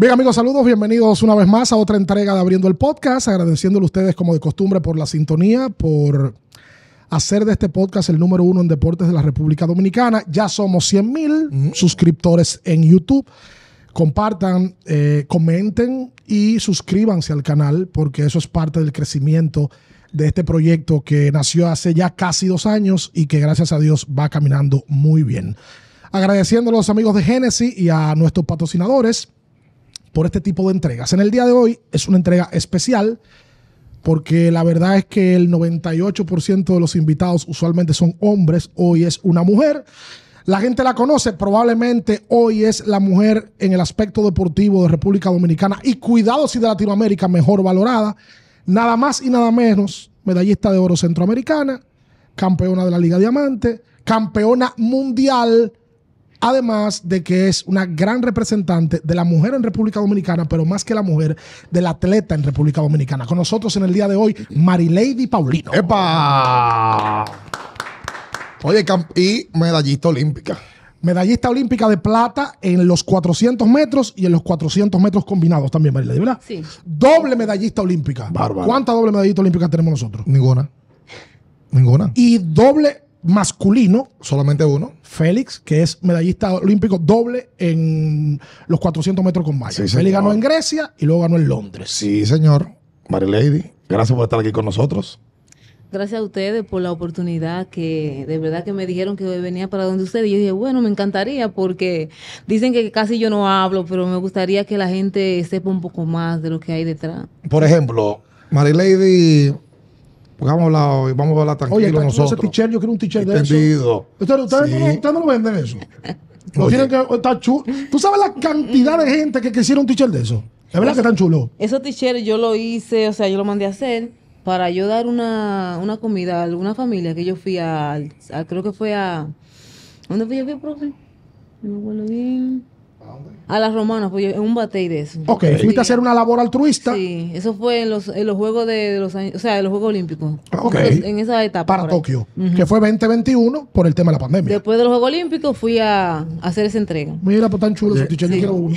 Bien amigos, saludos, bienvenidos una vez más a otra entrega de Abriendo el Podcast, agradeciéndole a ustedes como de costumbre por la sintonía, por hacer de este podcast el número uno en deportes de la República Dominicana. Ya somos 100.000 mil suscriptores en YouTube. Compartan, eh, comenten y suscríbanse al canal porque eso es parte del crecimiento de este proyecto que nació hace ya casi dos años y que gracias a Dios va caminando muy bien. Agradeciendo los amigos de Genesis y a nuestros patrocinadores por este tipo de entregas. En el día de hoy es una entrega especial porque la verdad es que el 98% de los invitados usualmente son hombres, hoy es una mujer. La gente la conoce, probablemente hoy es la mujer en el aspecto deportivo de República Dominicana y cuidado si de Latinoamérica mejor valorada, nada más y nada menos, medallista de oro centroamericana, campeona de la Liga Diamante, campeona mundial Además de que es una gran representante de la mujer en República Dominicana, pero más que la mujer, del atleta en República Dominicana. Con nosotros en el día de hoy, Marilady Paulino. ¡Epa! Oye, y medallista olímpica medallista olímpica de plata en los 400 metros y en los 400 metros combinados también, Marilady, ¿verdad? Sí. Doble medallista olímpica. Bárbaro. ¿Cuántas doble medallista olímpica tenemos nosotros? Ninguna. Ninguna. Y doble masculino, solamente uno, Félix, que es medallista olímpico doble en los 400 metros con Maya. Sí, Félix ganó en Grecia y luego ganó en Londres. Sí, señor. Mary Lady, gracias por estar aquí con nosotros. Gracias a ustedes por la oportunidad que de verdad que me dijeron que venía para donde ustedes. Y yo dije, bueno, me encantaría porque dicen que casi yo no hablo, pero me gustaría que la gente sepa un poco más de lo que hay detrás. Por ejemplo, Mary Lady vamos a hablar, vamos a hablar tranquilo Oye, nosotros. Ese yo quiero un t-shirt de eso. Ustedes, no, lo venden eso. Lo tienen que estar chulo. ¿Tú sabes la cantidad de gente que quisiera un t-shirt de eso? Es verdad que están chulos. Esos teacher yo lo hice, o sea, yo lo mandé a hacer para yo dar una, una comida a alguna familia que yo fui a, a creo que fue a, ¿dónde fui yo fui, profe? No me acuerdo bien. A las romanas, pues en un batey de eso. Ok, fuiste a hacer una labor altruista. Sí, eso fue en los, Juegos de, los años, o sea, en los Juegos Olímpicos. Ok. en esa etapa. Para Tokio, que fue 2021 por el tema de la pandemia. Después de los Juegos Olímpicos fui a, hacer esa entrega. Mira, pues tan chulo.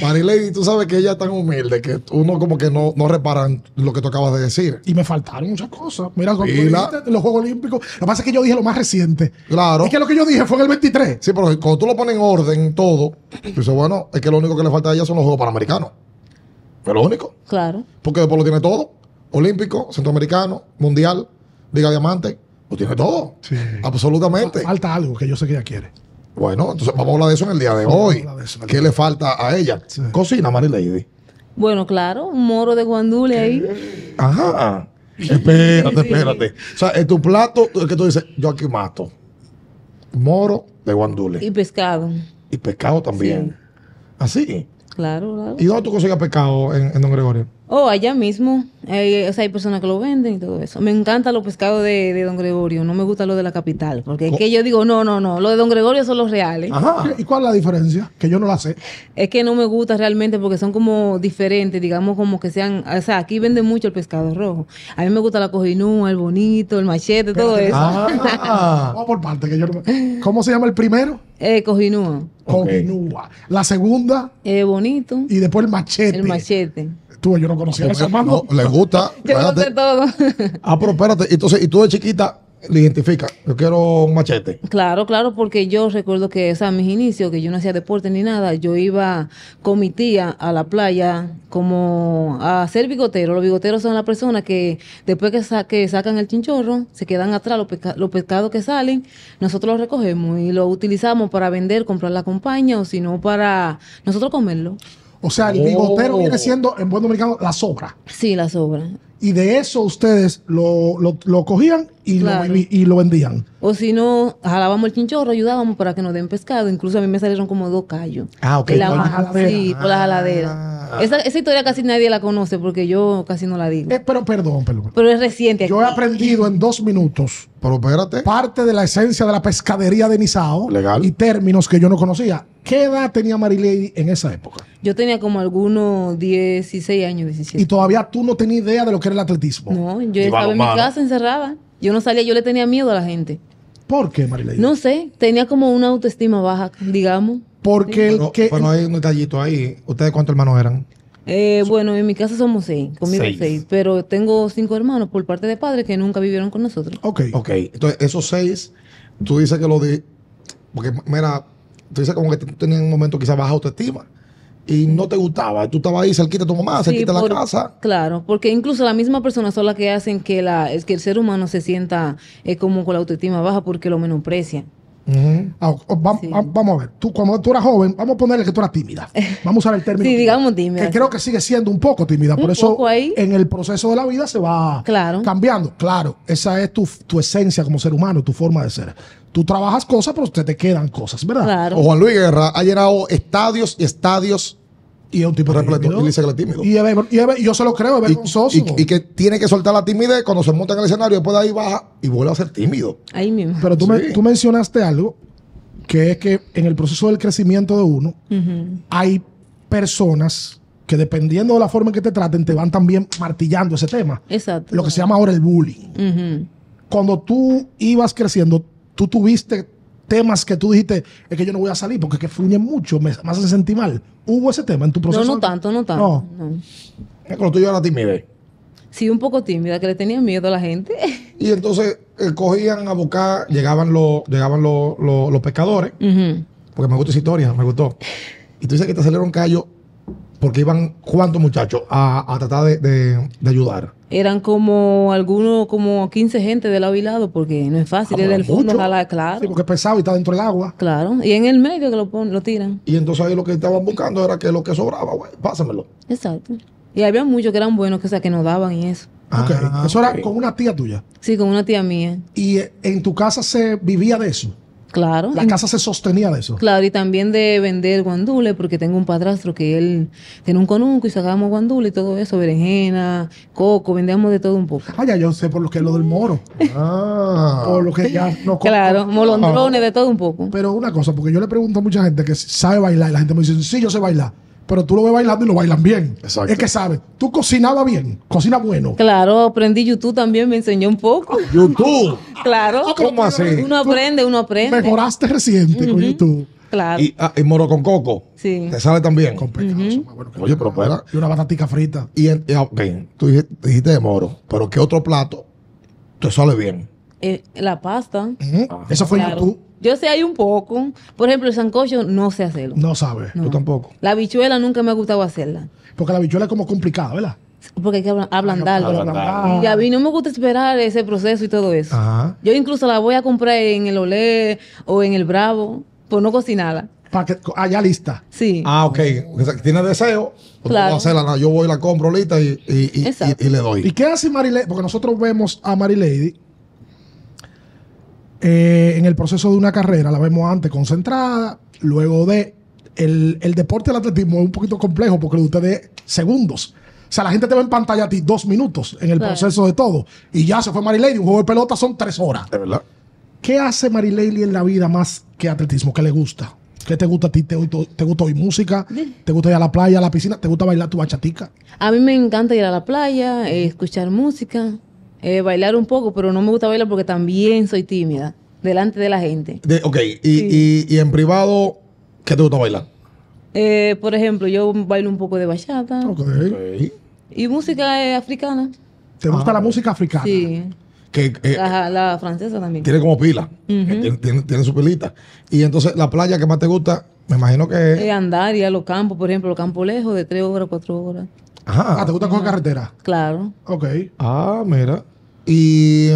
Marilady, tú sabes que ella es tan humilde que uno como que no, no reparan lo que tú acabas de decir. Y me faltaron muchas cosas. Mira, los Juegos Olímpicos. Lo que pasa es que yo dije lo más reciente. Claro. Es que lo que yo dije fue en el 23. Sí, pero cuando tú lo pones en orden todo, dices, bueno, es que lo único que le falta a ella son los Juegos Panamericanos. pero lo único. Claro. Porque después lo tiene todo. Olímpico, centroamericano, mundial, liga diamante. Lo tiene todo. Sí. Absolutamente. Falta algo que yo sé que ella quiere. Bueno, entonces vamos a hablar de eso en el día de hoy. ¿Qué le falta a ella? Cocina, Mary Lady. Bueno, claro, un moro de guandule ahí. Ajá. Espérate, espérate. O sea, en tu plato, que tú dices, yo aquí mato. Moro de guandule. Y pescado. Y pescado también. Así. Claro, claro. ¿Y dónde tú consigues pescado en, Don Gregorio? Oh, allá mismo. Eh, o sea, hay personas que lo venden y todo eso. Me encantan los pescados de, Don Gregorio. No me gusta lo de la capital. Porque es que yo digo, no, no, no. Los de Don Gregorio son los reales. Ajá. ¿Y cuál es la diferencia? Que yo no la sé. Es que no me gusta realmente porque son como diferentes. Digamos como que sean. O sea, aquí venden mucho el pescado rojo. A mí me gusta la cojinúa, el bonito, el machete, todo eso. Ah, vamos por parte. Que yo no... ¿Cómo se llama el primero? Eh, cojinúa. La segunda. Eh, bonito. Y después el machete. El machete. Tú, yo no conocía a mi hermano. No, les gusta. yo no todo. ah, pero espérate. Entonces, y tú de chiquita, lo identifica. Yo quiero un machete. Claro, claro, porque yo recuerdo que, o mis inicios, que yo no hacía deporte ni nada, yo iba con mi tía a la playa como a hacer bigotero. Los bigoteros son las personas que después que, sacan el chinchorro, se quedan atrás los, los pescados que salen, nosotros los recogemos y los utilizamos para vender, comprar la compañía o si no para nosotros comerlo. O sea, el bigotero oh. viene siendo, en buen dominicano, la sobra. Sí, la sobra. Y de eso ustedes lo, cogían y, lo, y lo vendían. O si no, jalábamos el chinchorro, ayudábamos para que nos den pescado. Incluso a mí me salieron como dos callos. Ah, ok. Y la, jaladera. Sí, por la jaladera. Ah. Ah. Esa, esa, historia casi nadie la conoce porque yo casi no la digo. Eh, pero perdón, Pero es reciente. Yo he aprendido en dos minutos. Pero espérate. Parte de la esencia de la pescadería de Nisao. Y términos que yo no conocía. ¿Qué edad tenía Marilady en esa época? Yo tenía como algunos 16 años, 17. Y todavía tú no tenías idea de lo que era el atletismo. No, yo estaba en mi casa encerrada. Yo no salía, yo le tenía miedo a la gente. ¿Por qué, Marilena? No sé, tenía como una autoestima baja, digamos. Porque el que... Bueno, hay un detallito ahí. ¿Ustedes cuántos hermanos eran? Eh, bueno, en mi casa somos seis, conmigo seis. pero tengo cinco hermanos por parte de padres que nunca vivieron con nosotros. Ok. Ok, entonces esos seis, tú dices que lo de... Porque, mira, tú dices como que tú tenías un momento quizás baja autoestima y no te gustaba. Tú estabas ahí cerquita de tu mamá, se quita la casa. Claro, porque incluso la misma persona son las que hacen que, la, es que el ser humano se sienta eh, como con la autoestima baja porque lo menosprecia ah, vamos a ver, tú cuando tú eras joven, vamos a ponerle que tú eras tímida. Vamos a usar el término. sí, digamos tímida. Que creo que sigue siendo un poco tímida. por eso en el proceso de la vida se va cambiando. Claro, esa es tu, tu esencia como ser humano, tu forma de ser tú trabajas cosas, pero usted te quedan cosas, ¿verdad? O Juan Luis Guerra ha llenado estadios y estadios. Y es un tipo repleto. Y dice que es tímido. Y, y yo se lo creo, Y, que tiene que soltar la timidez cuando se monta en el escenario, después de ahí baja y vuelve a ser tímido. Ahí mismo. Pero tú, mencionaste algo, que es que en el proceso del crecimiento de uno, hay personas que dependiendo de la forma en que te traten, te van también martillando ese tema. Exacto. Lo que se llama ahora el bullying. Cuando tú ibas creciendo, tú tuviste temas que tú dijiste, es que yo no voy a salir porque es que fluyen mucho, me, hace sentir mal. ¿Hubo ese tema en tu proceso? No, no tanto, no tanto. No. no. Es que lo era Sí, un poco tímida, que le tenía miedo a la gente. Y entonces eh, cogían a buscar, llegaban los, llegaban los, los, pescadores, porque me gustó esa historia, me gustó. Y tú dices que te salieron callos porque iban cuántos muchachos a, tratar de, ayudar. Eran como algunos, como 15 gente del lado y lado, porque no es fácil, ah, es el fondo claro. Sí, porque es pesado y está dentro del agua. Claro, y en el medio que lo, lo tiran. Y entonces ahí lo que estaban buscando era que lo que sobraba, güey, pásamelo. Exacto. Y había muchos que eran buenos, que, que nos daban y eso. Ah, okay. Ah, eso era con una tía tuya. Sí, con una tía mía. ¿Y en tu casa se vivía de eso? Claro. La casa se sostenía de eso. Claro, y también de vender guandule, porque tengo un padrastro que él tiene un conunco y sacábamos guandule y todo eso, berenjena, coco, vendíamos de todo un poco. Ah, ya yo sé por lo que es lo del moro. Ah, por lo que ya no Claro, ah. molondrones, de todo un poco. Pero una cosa, porque yo le pregunto a mucha gente que sabe bailar y la gente me dice, sí, yo sé bailar pero tú lo ves bailando y lo bailan bien. Exacto. Es que sabes, tú cocinabas bien, cocina bueno. Claro, aprendí YouTube también, me enseñó un poco. YouTube. claro. Ah, ¿Cómo así? Uno aprende, uno aprende. Mejoraste reciente con YouTube. Claro. Ah, y, moro con coco. Sí. Te sale también. Con pescado. Oye, pero Y una batatica frita. Y, ah, tú dijiste, dijiste, de moro, pero ¿qué otro plato te sale bien? Eh, la pasta. Ah. Eso fue yo YouTube. Yo sé hay un poco. Por ejemplo, el sancocho no sé hacerlo. No sabes yo tampoco. La bichuela nunca me ha gustado hacerla. Porque la bichuela es como complicada, ¿verdad? Porque hay que ablandarla Y a mí no me gusta esperar ese proceso y todo eso. Yo incluso la voy a comprar en el Olé o en el Bravo, por no cocinarla. Para que, ah, lista. Sí. Ah, ok. Tiene deseo. Pues claro. Hacerla, yo voy, la compro lista y, le doy. ¿Y qué hace Marilady? Porque nosotros vemos a Marilady eh, en el proceso de una carrera la vemos antes concentrada, luego de... El, deporte del atletismo es un poquito complejo porque lo de ustedes segundos. O sea, la gente te ve en pantalla a ti dos minutos en el proceso de todo. Y ya se fue Marilady. Un juego de pelota son tres horas. de verdad. ¿Qué hace Marilady en la vida más que atletismo? ¿Qué le gusta? ¿Qué te gusta a ti? ¿Te, te gusta oír música? ¿Te gusta ir a la playa, a la piscina? ¿Te gusta bailar tu bachatica? A mí me encanta ir a la playa, eh, escuchar música. Eh, bailar un poco, pero no me gusta bailar porque también soy tímida delante de la gente. ok, y, en privado, ¿qué te gusta bailar? Eh, por ejemplo, yo bailo un poco de bachata. Ok Y música eh, africana. ¿Te gusta ah. la música africana? Sí. Que, la, francesa también. Tiene como pila. tiene, su pilita. Y entonces, la playa que más te gusta, me imagino que es. andar y a los campos, por ejemplo, los campos lejos de tres horas, cuatro horas. Ajá. Ah, ¿te gusta con carretera? Claro. Ok. Ah, mira. Y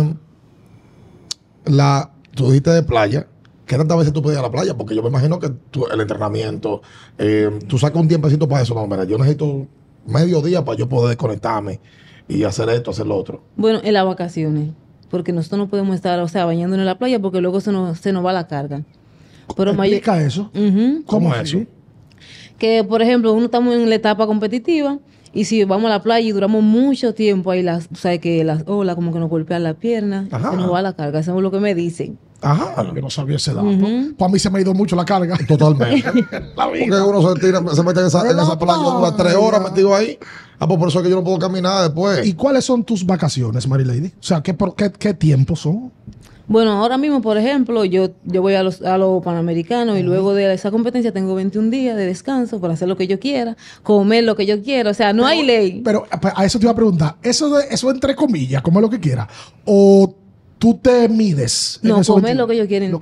la, tú dijiste de playa. ¿Qué tantas veces tú puedes ir a la playa? Porque yo me imagino que el entrenamiento, eh, tú sacas un tiempecito para eso. No, mira, yo necesito medio día para yo poder desconectarme y hacer esto, hacer lo otro. Bueno, en las vacaciones, porque nosotros no podemos estar, o sea, bañándonos en la playa porque luego se nos, se nos va la carga. Pero ¿Explica eso? ¿Cómo, es eso? Que, por ejemplo, uno estamos en la etapa competitiva y si vamos a la playa y duramos mucho tiempo ahí, las, o sea, que las olas como que nos golpean las piernas, se nos va la carga. Eso es lo que me dicen. Ajá, que no sabía ese dato. pues a mí se me ha ido mucho la carga. Totalmente. Porque uno se, mete en esa, playa durante tres horas metido ahí. Ah, pues por eso es que yo no puedo caminar después. ¿Y cuáles son tus vacaciones, Mary Lady? O sea, por, qué, qué tiempo son? Bueno, ahora mismo, por ejemplo, yo, yo voy a los, a los Panamericanos y luego de esa competencia tengo 21 días de descanso para hacer lo que yo quiera, comer lo que yo quiera, o sea, no hay ley. Pero a eso te iba a preguntar, eso, de, eso entre comillas, comer lo que quiera, o tú te mides. No, comer lo que yo quiera en, en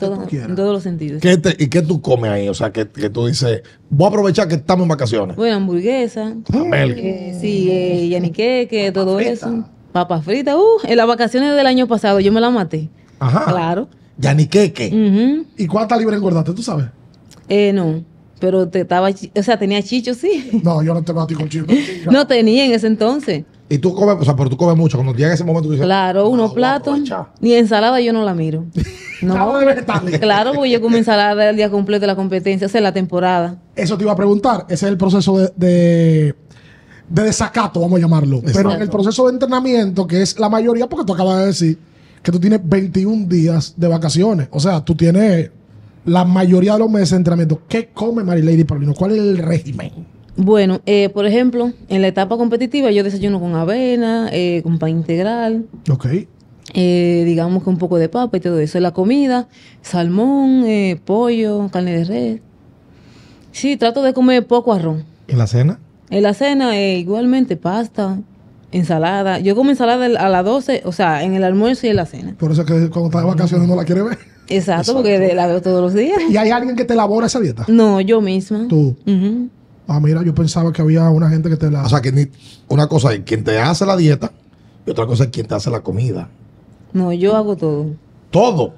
todos los sentidos. ¿Y qué tú comes ahí? O sea, que, que, tú dices, voy a aprovechar que estamos en vacaciones. Bueno, hamburguesa. Ah, eh, sí, eh, yaniqueque, todo eso. Papas fritas. Uh, en las vacaciones del año pasado yo me la maté. Ajá. Claro. Yaniqueque. qué, -huh. ¿Y cuántas libras engordaste, tú sabes? Eh, no. Pero te estaba, o sea, tenía chicho, sí. No, yo no te maté con chicho. No, tenía en ese entonces. Y tú comes, o sea, pero tú comes mucho. Cuando llega ese momento, dices. Claro, unos platos. Ni ensalada yo no la miro. No. claro, voy yo como ensalada el día completo de la competencia, o sea, la temporada. Eso te iba a preguntar. Ese es el proceso de, de, desacato, vamos a llamarlo. Pero en el proceso de entrenamiento, que es la mayoría, porque tú acabas de decir que tú tienes 21 días de vacaciones. O sea, tú tienes la mayoría de los meses de entrenamiento. ¿Qué come Marilady Paulino? ¿Cuál es el régimen? Bueno, eh, por ejemplo, en la etapa competitiva yo desayuno con avena, eh, con pan integral. Ok. Eh, digamos que un poco de papa y todo eso. La comida, salmón, eh, pollo, carne de red. Sí, trato de comer poco arroz. ¿En la cena? En la cena, igualmente pasta, ensalada. Yo como ensalada a las 12, o sea, en el almuerzo y en la cena. Por eso es que cuando estás de vacaciones no la quieres ver. Exacto, porque la veo todos los días. ¿Y hay alguien que te elabora esa dieta? No, yo misma. Tú. Ah, mira, yo pensaba que había una gente que te la. O sea, que una cosa es quien te hace la dieta y otra cosa es quien te hace la comida. No, yo hago todo. ¿Todo?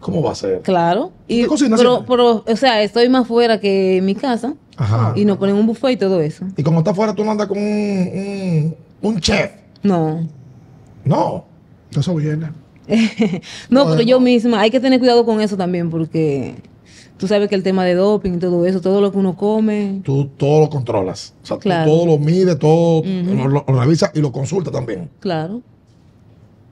¿Cómo va a ser? Claro. Y, cocinas pero, o sea, estoy más fuera que en mi casa. Ajá. Y nos ponen un buffet y todo eso. Y como estás fuera, tú no andas con un un chef. No. No. Eso viene. no, pero yo misma, hay que tener cuidado con eso también, porque tú sabes que el tema de doping y todo eso, todo lo que uno come. Tú todo lo controlas. O sea, tú todo lo mides, todo lo, y lo consulta también. Claro.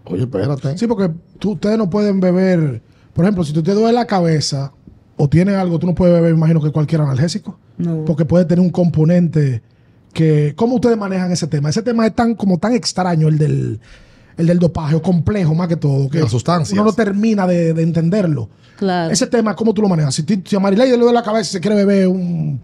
Oye, espérate. Sí, porque tú, ustedes no pueden beber. Por ejemplo, si tú te duele la cabeza o tienes algo, tú no puedes beber, imagino que cualquier analgésico. No. Porque puede tener un componente que cómo ustedes manejan ese tema. Ese tema es tan como tan extraño el del dopaje, complejo más que todo, que uno no termina de, entenderlo. Ese tema, ¿cómo tú lo manejas? Si, si a Marilei le doy la cabeza y se quiere beber un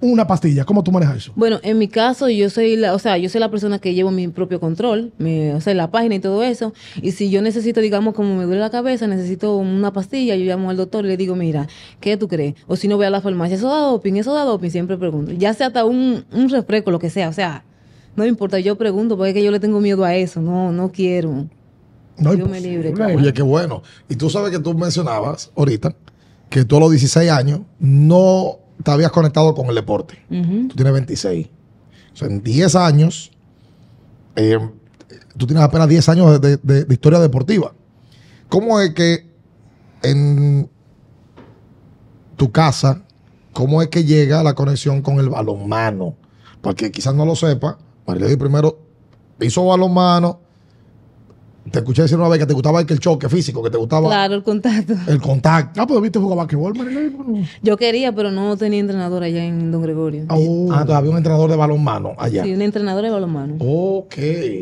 una pastilla. ¿Cómo tú manejas eso? Bueno, en mi caso, yo soy la, o sea, yo soy la persona que llevo mi propio control, o sea, la página y todo eso. Y si yo necesito, digamos, como me duele la cabeza, necesito una pastilla, yo llamo al doctor y le digo, mira, ¿qué tú crees? O si no voy a la farmacia, ¿eso da doping? ¿Eso da doping? Siempre pregunto. Ya sea hasta un, un refresco, lo que sea, o sea, no me importa, yo pregunto porque es que yo le tengo miedo a eso, no, no quiero. No, yo me libre. Oye, qué bueno. Y tú sabes que tú mencionabas ahorita que tú a los 16 años no te habías conectado con el deporte. Tú tienes 26. O sea, en 10 años, eh, tú tienes apenas 10 años de, historia deportiva. ¿Cómo es que en tu casa, cómo es que llega la conexión con el balonmano? Porque quizás no lo sepa, María primero hizo balonmano, te escuché decir una vez que te gustaba el choque físico, que te gustaba. Claro, el contacto. El contacto. Ah, pues viste jugar basquetbol, Marilyn. Yo quería, pero no tenía entrenador allá en Don Gregorio. Ah, oh, ah había un entrenador de balonmano allá. Sí, un entrenador de balonmano. Ok.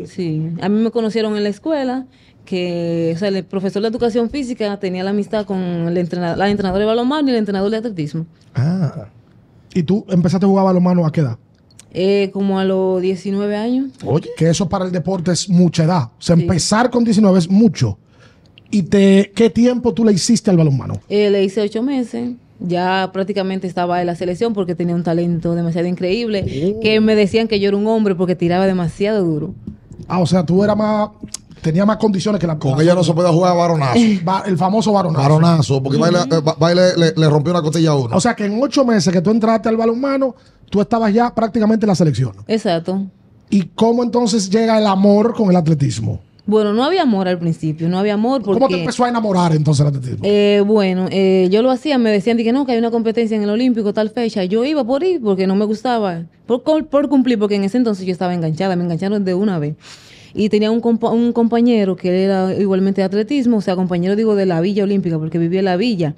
Sí. A mí me conocieron en la escuela que, el profesor de educación física tenía la amistad con el entrenador, la entrenadora de balonmano y el entrenador de atletismo. Ah. ¿Y tú empezaste a jugar balonmano a qué edad? Eh, como a los 19 años. Oye, que eso para el deporte es mucha edad. O sea, empezar con 19 es mucho. ¿Y te, qué tiempo tú le hiciste al balonmano? Eh, le hice ocho meses. Ya prácticamente estaba en la selección porque tenía un talento demasiado increíble. Oh. Que me decían que yo era un hombre porque tiraba demasiado duro. Ah, o sea, tú eras más tenía más condiciones que la Con ella no se puede jugar varonazo. el famoso varonazo. Varonazo, porque mm. eh, le, rompió una costilla a uno. O sea que en ocho meses que tú entraste al balonmano, tú estabas ya prácticamente en la selección. Exacto. ¿Y cómo entonces llega el amor con el atletismo? Bueno, no había amor al principio, no había amor. Porque, ¿Cómo te empezó a enamorar entonces el atletismo? Eh, bueno, eh, yo lo hacía, me decían que no, que hay una competencia en el Olímpico tal fecha. Yo iba por ir porque no me gustaba, por, por cumplir, porque en ese entonces yo estaba enganchada, me engancharon de una vez. Y tenía un, un compañero que era igualmente de atletismo, o sea, compañero digo de la Villa Olímpica, porque vivía en la Villa.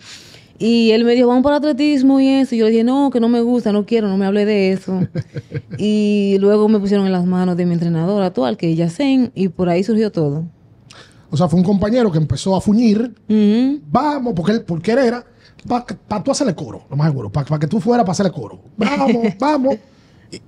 Y él me dijo, vamos para atletismo y eso. Y yo le dije, no, que no me gusta, no quiero, no me hable de eso. y luego me pusieron en las manos de mi entrenadora actual, que es Yacen, y por ahí surgió todo. O sea, fue un compañero que empezó a fuñir. Vamos, porque él, porque él era, para pa tú hacerle coro, lo más seguro, para que tú fueras para hacerle coro. Vamos, vamos.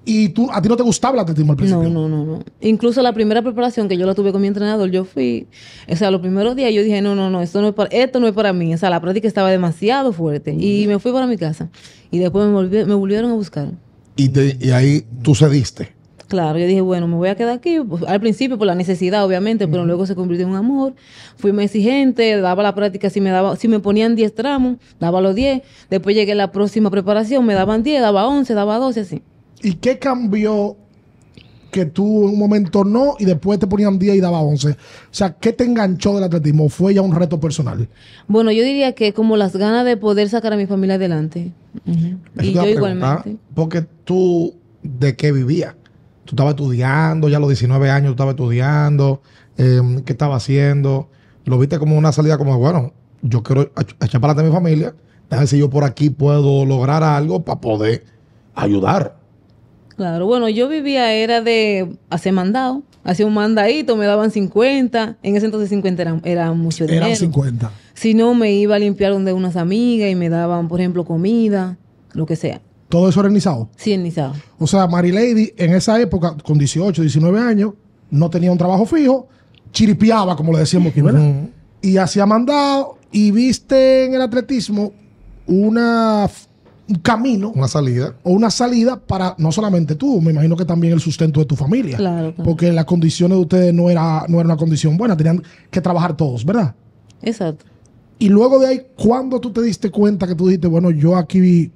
Y tú, a ti no te gustaba la atletismo al principio. No, no, no, Incluso la primera preparación que yo la tuve con mi entrenador, yo fui, o sea, los primeros días yo dije, no, no, no, esto no es para, esto no es para mí. O sea, la práctica estaba demasiado fuerte. Y me fui para mi casa. Y después me, volvieron a buscar. Y, ahí tú cediste. Claro, yo dije, bueno, me voy a quedar aquí. Pues, al principio por la necesidad, obviamente, pero luego se convirtió en un amor. Fui más exigente, daba la práctica, si me daba, si me ponían 10 tramos, daba los 10. Después llegué a la próxima preparación, me daban 10, daba 11, daba 12, así. ¿Y qué cambió que tú en un momento no y después te ponían 10 y daba 11? O sea, ¿qué te enganchó del atletismo? ¿Fue ya un reto personal? Bueno, yo diría que como las ganas de poder sacar a mi familia adelante. Y yo igualmente. ¿ah? Porque tú, ¿de qué vivías? Tú estabas estudiando, ya a los 19 años tú estabas estudiando, em, ¿qué estaba haciendo? Lo viste como una salida como, bueno, yo quiero echar para adelante a mi familia, a ver si yo por aquí puedo lograr algo para poder ayudar. Claro, bueno, yo vivía, era de hacer mandado, hacía un mandadito, me daban 50, en ese entonces 50 era, mucho dinero. Eran 50. Si no, me iba a limpiar donde unas amigas y me daban, por ejemplo, comida, lo que sea. ¿Todo eso era en Sí, en O sea, Mary Lady en esa época, con 18, 19 años, no tenía un trabajo fijo, chiripiaba, como le decíamos aquí, ¿verdad? Y hacía mandado y viste en el atletismo una un camino, una salida, o una salida para no solamente tú, me imagino que también el sustento de tu familia, claro, porque las condiciones de ustedes no era no era una condición buena, tenían que trabajar todos, ¿verdad? Exacto. Y luego de ahí, ¿cuándo tú te diste cuenta que tú dijiste, bueno, yo aquí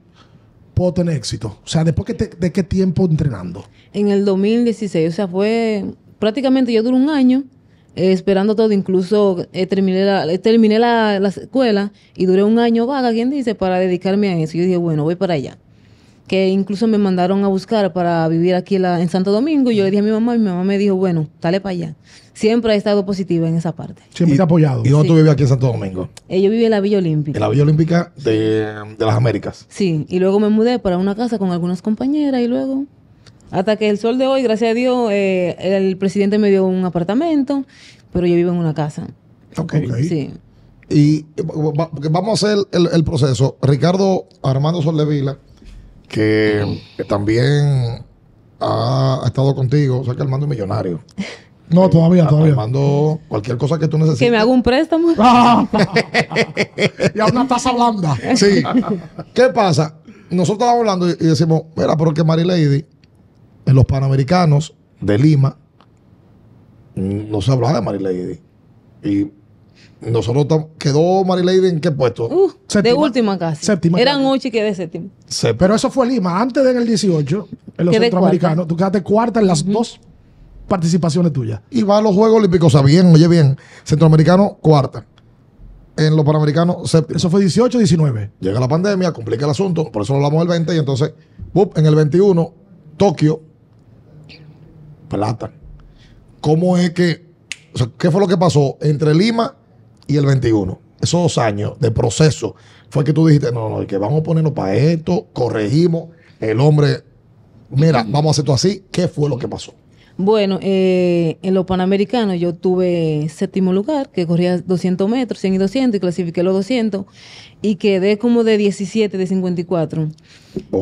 puedo tener éxito? O sea, después de qué tiempo entrenando? En el 2016, o sea, fue prácticamente yo duré un año esperando todo. Incluso eh, terminé, la, eh, terminé la, escuela y duré un año vaga, quien dice?, para dedicarme a eso. Yo dije, bueno, voy para allá. Que incluso me mandaron a buscar para vivir aquí en Santo Domingo. Y yo le dije a mi mamá y mi mamá me dijo, bueno, dale para allá. Siempre he estado positiva en esa parte. Siempre te ha apoyado. ¿Y dónde tú vives aquí en Santo Domingo? Eh, yo viví en la Villa Olímpica. En la Villa Olímpica de, las Américas. Sí, y luego me mudé para una casa con algunas compañeras y luego, hasta que el sol de hoy, gracias a Dios, el presidente me dio un apartamento pero yo vivo en una casa. Ok. Sí. Y vamos a hacer el, proceso. Ricardo Armando Soldevila, que, también ha, estado contigo, o sea que Armando es millonario. No, todavía, todavía. Armando, cualquier cosa que tú necesites. Que me haga un préstamo. y una taza blanda. Sí. ¿Qué pasa? Nosotros estábamos hablando y, decimos, mira, pero que Mary Lady, en los Panamericanos de Lima, no se hablaba de Mary Lady. Y nosotros quedó Lady en qué puesto? Uh, de última casi. Eran ocho y quedé séptima. pero eso fue Lima, antes el 18, en los centroamericanos. Tú quedaste cuarta en las dos participaciones tuyas. Y va a los Juegos Olímpicos, o sea, bien, oye bien. Centroamericano, cuarta. En los Panamericanos, séptimo. Eso fue 18, 19. Llega la pandemia, complica el asunto, por eso lo hablamos el 20 y entonces, en el 21, Tokio, plata cómo es que, o sea, qué fue lo que pasó entre Lima y el 21. Esos dos años de proceso fue que tú dijiste, no, no, que vamos a ponernos para esto, corregimos, el hombre, mira, vamos a hacer esto así, ¿qué fue lo que pasó? Bueno, eh, en los Panamericanos yo tuve séptimo lugar, que corría 200 metros, 100 y 200, y clasifiqué los 200, y quedé como de 17, de 54.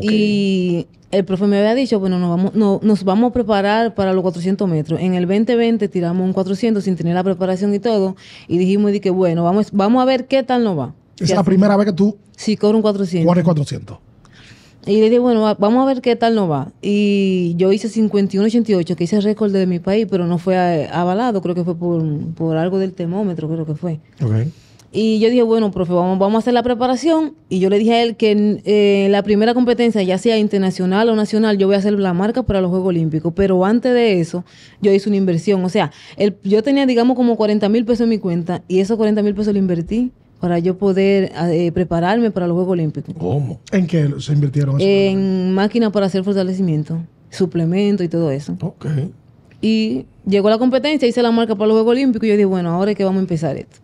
Y el profe me había dicho, bueno, nos vamos, no, nos vamos a preparar para los 400 metros. En el 2020 tiramos un 400 sin tener la preparación y todo, y dijimos, y que bueno, vamos, vamos a ver qué tal nos va. Es la primera vez que tú... Sí, corro un 400. Corre 400. Y le dije, bueno, vamos a ver qué tal nos va. Y yo hice 51.88, que hice récord de mi país, pero no fue eh, avalado, creo que fue por, por algo del termómetro, creo que fue. Okay. Y yo dije, bueno, profe, vamos, a hacer la preparación. Y yo le dije a él que en eh, la primera competencia, ya sea internacional o nacional, yo voy a hacer la marca para los Juegos Olímpicos. Pero antes de eso, yo hice una inversión. O sea, yo tenía, digamos, como 40 mil pesos en mi cuenta y esos 40 mil pesos lo invertí para yo poder ah, eh, prepararme para los Juegos Olímpicos. ¿Cómo? ¿En qué se invirtieron? En máquinas para hacer fortalecimiento, suplemento y todo eso. Ok. Y llegó la competencia, hice la marca para los Juegos Olímpicos y yo dije, bueno, ahora es que vamos a empezar esto.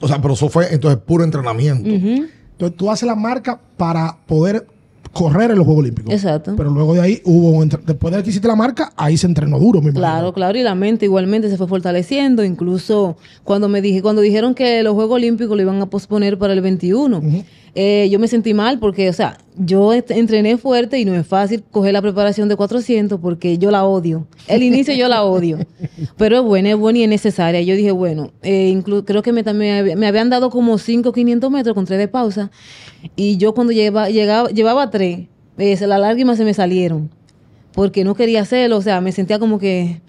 O sea, pero eso fue entonces puro entrenamiento. Entonces tú haces la marca para poder correr en los Juegos Olímpicos. Exacto. Pero luego de ahí hubo un después de que hiciste la marca, ahí se entrenó duro, mi Claro, claro, y la mente igualmente se fue fortaleciendo, incluso cuando me dije cuando dijeron que los Juegos Olímpicos lo iban a posponer para el 21. Eh, yo me sentí mal porque, o sea, yo entrené fuerte y no es fácil coger la preparación de 400 porque yo la odio. El inicio yo la odio, pero es buena, es buena y es necesaria. Yo dije, bueno, eh, creo que me, habían dado como 5 500 metros con tres de pausa y yo cuando llevaba tres eh, las lágrimas se me salieron porque no quería hacerlo, o sea, me sentía como que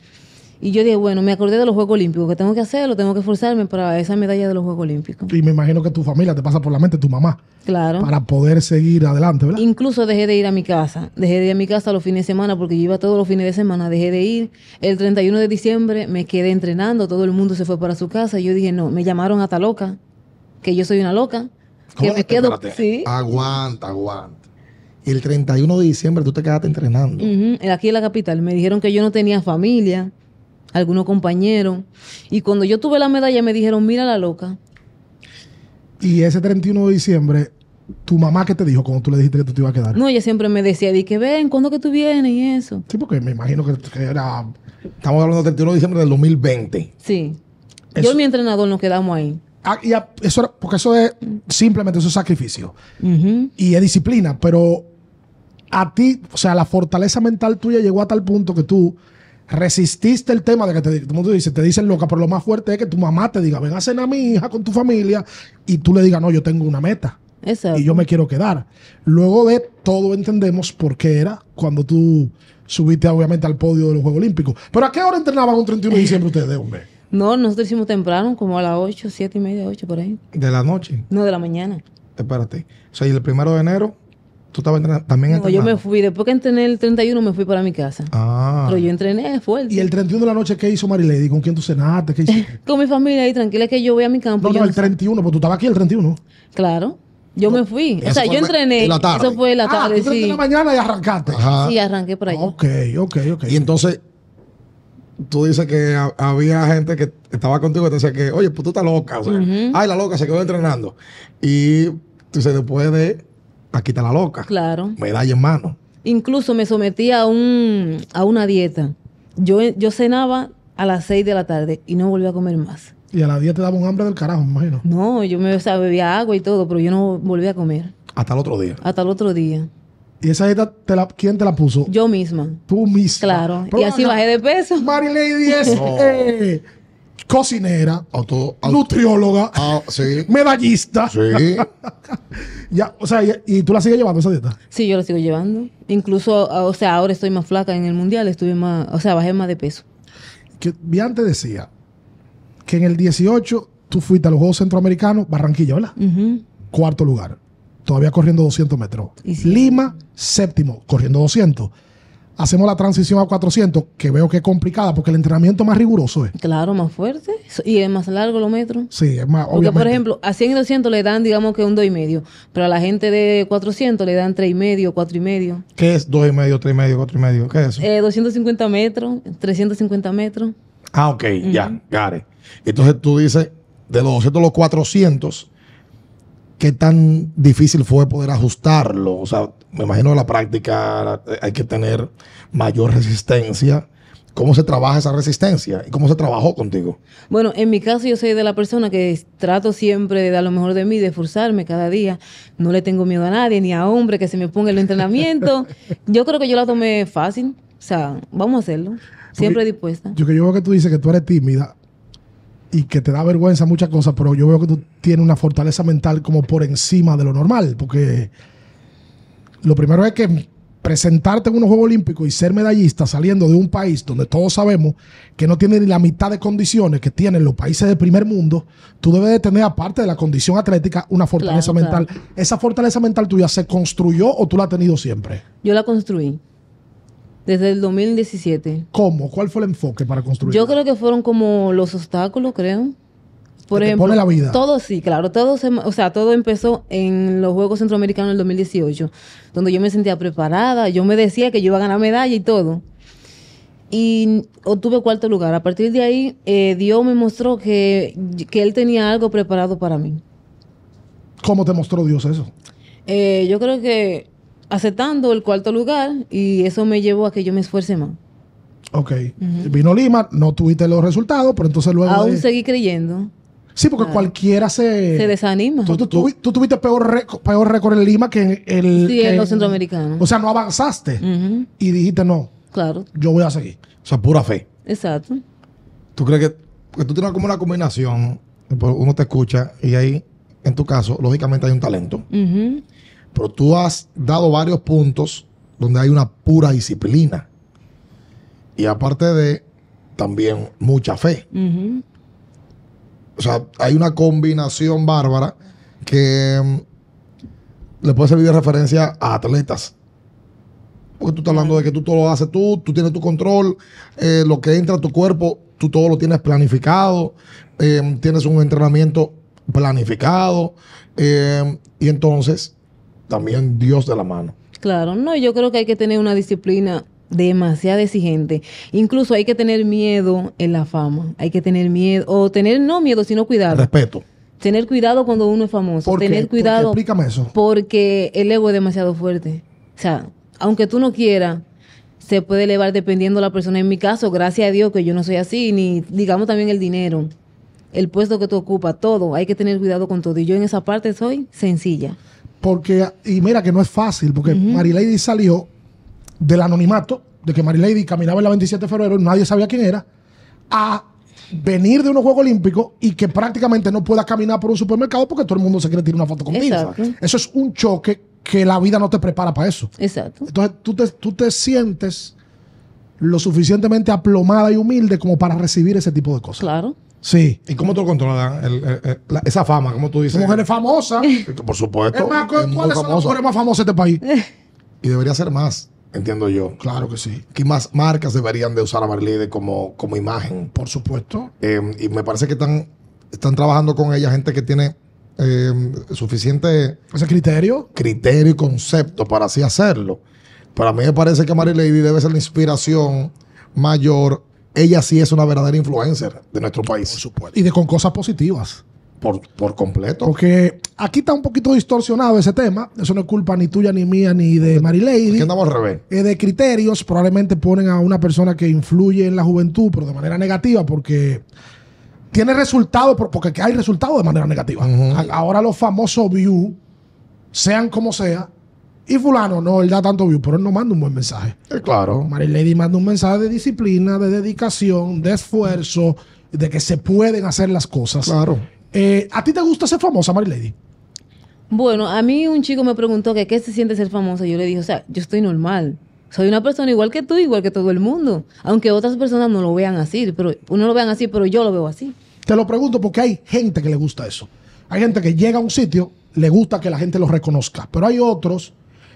y yo dije, bueno, me acordé de los Juegos Olímpicos, que tengo que hacerlo, tengo que esforzarme para esa medalla de los Juegos Olímpicos. Y me imagino que tu familia te pasa por la mente, tu mamá. Claro. Para poder seguir adelante, ¿verdad? Incluso dejé de ir a mi casa. Dejé de ir a mi casa los fines de semana porque yo iba todos los fines de semana. Dejé de ir. El 31 de diciembre me quedé entrenando, todo el mundo se fue para su casa. Y yo dije, no, me llamaron hasta loca, que yo soy una loca, que me quedo. Sí. Aguanta, aguanta el 31 de diciembre tú te quedaste entrenando. Aquí en la capital me dijeron que yo no tenía familia, algunos compañeros. Y cuando yo tuve la medalla me dijeron, mira la loca. Y ese 31 de diciembre, ¿tu mamá qué te dijo cuando tú le dijiste que tú te ibas a quedar? No, ella siempre me decía, di que ven, ¿cuándo que tú vienes? Y eso. Sí, porque me imagino que, era... Estamos hablando del 31 de diciembre del 2020. Sí. Yo y mi entrenador nos quedamos ahí. Ah, y eso porque eso es simplemente eso es sacrificio. Y es disciplina, pero a ti, o sea, la fortaleza mental tuya llegó a tal punto que tú resististe el tema de que te, tú te dicen loca, pero lo más fuerte es que tu mamá te diga, ven a cenar a mi hija con tu familia y tú le digas, no, yo tengo una meta. Y yo me quiero quedar. Luego de todo entendemos por qué era cuando tú subiste obviamente al podio de los Juegos Olímpicos. Pero ¿a qué hora entrenaban un 31 de diciembre ustedes, hombre? No, nosotros hicimos temprano, como a las 8, 7 y media, 8 por ahí. ¿De la noche? No, de la mañana. Espérate. O sea, y el primero de enero ¿Tú estabas también entrenando? No, yo me fui. Después que entrené el 31, me fui para mi casa. Ah. Pero yo entrené fuerte. ¿Y el 31 de la noche qué hizo Marilady? ¿Con quién tú cenaste? ¿Qué Con mi familia ahí, tranquila, que yo voy a mi campo. No, no, el 31, porque tú estabas aquí el 31. Claro. Yo me fui. O sea, yo entrené. En la tarde. Eso fue la ah, tarde, ah, tú sí. la mañana y arrancaste. Sí, arranqué por ahí. Ok, ok, ok. Y entonces, tú dices que había gente que estaba contigo y te decía que, oye, pues tú estás loca. O ay, la loca se quedó entrenando. Y tú dices, después de está la loca. Claro. Medalla en mano. Incluso me sometí a, un, a una dieta. Yo, yo cenaba a las 6 de la tarde y no volví a comer más. Y a la dieta te daba un hambre del carajo, me imagino. No, yo me, bebía agua y todo, pero yo no volví a comer. Hasta el otro día. Hasta el otro día. ¿Y esa dieta te quién te la puso? Yo misma. Tú misma. Claro. y así bajé de peso. Marilady es cocinera, nutrióloga, ah, medallista. ya, o sea, ¿y tú la sigues llevando esa dieta? Sí, yo la sigo llevando. Incluso, o sea, ahora estoy más flaca en el mundial, estuve más, o sea, bajé más de peso. Que antes decía que en el 18 tú fuiste a los Juegos Centroamericanos, Barranquilla, ¿verdad? Cuarto lugar. Todavía corriendo 200 metros. Lima, séptimo, corriendo 200 hacemos la transición a 400, que veo que es complicada porque el entrenamiento más riguroso es. Claro, más fuerte y es más largo los metros. Sí, es más. Porque, por ejemplo, a 100 y 200 le dan, digamos que un 2,5, pero a la gente de 400 le dan 3,5, 4,5. ¿Qué es 2,5, 3,5, 4,5? ¿Qué es eso? Eh, 250 metros, 350 metros. Ah, ok, ya, gare. Entonces tú dices, de los 200 a los 400 ¿qué tan difícil fue poder ajustarlo? O sea, me imagino la práctica eh, hay que tener mayor resistencia. ¿Cómo se trabaja esa resistencia? ¿Y cómo se trabajó contigo? Bueno, en mi caso yo soy de la persona que trato siempre de dar lo mejor de mí, de esforzarme cada día. No le tengo miedo a nadie, ni a hombre que se me ponga el entrenamiento. yo creo que yo la tomé fácil. O sea, vamos a hacerlo. Siempre dispuesta. Yo que yo que tú dices que tú eres tímida y que te da vergüenza muchas cosas, pero yo veo que tú tienes una fortaleza mental como por encima de lo normal, porque lo primero es que presentarte en unos Juegos Olímpicos y ser medallista saliendo de un país donde todos sabemos que no tiene ni la mitad de condiciones que tienen los países del primer mundo, tú debes de tener, aparte de la condición atlética, una fortaleza mental. ¿Esa fortaleza mental tuya se construyó o tú la has tenido siempre? Yo la construí. Desde el 2017. ¿Cómo? ¿Cuál fue el enfoque para construir? Yo creo que fueron como los obstáculos, creo. Por ejemplo, pone la vida. todo sí, claro, todo o sea, todo empezó en los Juegos Centroamericanos del 2018, donde yo me sentía preparada, yo me decía que yo iba a ganar medalla y todo. Y obtuve cuarto lugar. A partir de ahí, eh, Dios me mostró que, Él tenía algo preparado para mí. ¿Cómo te mostró Dios eso? Eh, yo creo que aceptando el cuarto lugar y eso me llevó a que yo me esfuerce más. Ok. Vino Lima, no tuviste los resultados, pero entonces luego... Aún seguí creyendo. Sí, porque ah, cualquiera se... Se desanima. Tú, tuviste peor, récord, peor récord en Lima que en el... Sí, en los centroamericanos. O sea, no avanzaste. Y dijiste, no. Claro. Yo voy a seguir. O sea, pura fe. Exacto. ¿Tú crees que, tú tienes como una combinación? Pues, uno te escucha y ahí, en tu caso, lógicamente hay un talento. Uh pero tú has dado varios puntos donde hay una pura disciplina. Y aparte de también mucha fe. O sea, hay una combinación bárbara que mm, le puede servir de referencia a atletas. Porque tú estás hablando de que tú todo lo haces tú, tú tienes tu control, eh, lo que entra a tu cuerpo, tú todo lo tienes planificado, eh, tienes un entrenamiento planificado. Eh, y entonces, también Dios de la mano. Claro, no, yo creo que hay que tener una disciplina demasiado exigente. Incluso hay que tener miedo en la fama. Hay que tener miedo, o tener no miedo, sino cuidado. Respeto. Tener cuidado cuando uno es famoso. ¿Por tener cuidado. Explícame eso. Porque el ego es demasiado fuerte. O sea, aunque tú no quieras, se puede elevar dependiendo de la persona. En mi caso, gracias a Dios que yo no soy así, ni digamos también el dinero, el puesto que tú ocupas, todo. Hay que tener cuidado con todo. Y yo en esa parte soy sencilla. Porque, y mira que no es fácil, porque Marilady salió del anonimato, de que Marilady caminaba en la 27 de febrero, y nadie sabía quién era, a venir de unos Juegos Olímpicos y que prácticamente no pueda caminar por un supermercado porque todo el mundo se quiere tirar una foto contigo. Eso es un choque que la vida no te prepara para eso. Exacto. Entonces tú te, tú te sientes lo suficientemente aplomada y humilde como para recibir ese tipo de cosas. Claro. Sí. ¿Y cómo tú controlas el, esa fama? como tú dices? Mujeres famosas. Por supuesto. ¿Cuáles son las mujeres más famosas de este país? y debería ser más, entiendo yo. Claro que sí. ¿Qué más marcas deberían de usar a Marlide como, como imagen? Por supuesto. Em, y me parece que están, están trabajando con ella gente que tiene em, suficiente... ¿Ese criterio? Criterio y concepto para así hacerlo. Para mí me parece que Lady debe ser la inspiración mayor ella sí es una verdadera influencer de nuestro país. Por supuesto. Y de con cosas positivas. Por, por, completo. Porque aquí está un poquito distorsionado ese tema. Eso no es culpa ni tuya, ni mía, ni de Marilady. Y andamos al revés. de criterios, probablemente ponen a una persona que influye en la juventud, pero de manera negativa, porque tiene resultados, porque hay resultados de manera negativa. Ahora los famosos views, sean como sea, y fulano, no, él da tanto view, pero él no manda un buen mensaje. claro. Marilady Lady manda un mensaje de disciplina, de dedicación, de esfuerzo, de que se pueden hacer las cosas. Claro. Eh, ¿A ti te gusta ser famosa, Marilady? Lady? Bueno, a mí un chico me preguntó que qué se siente ser famosa. Yo le dije, o sea, yo estoy normal. Soy una persona igual que tú, igual que todo el mundo. Aunque otras personas no lo vean así, pero uno lo vean así, pero yo lo veo así. Te lo pregunto porque hay gente que le gusta eso. Hay gente que llega a un sitio, le gusta que la gente lo reconozca, pero hay otros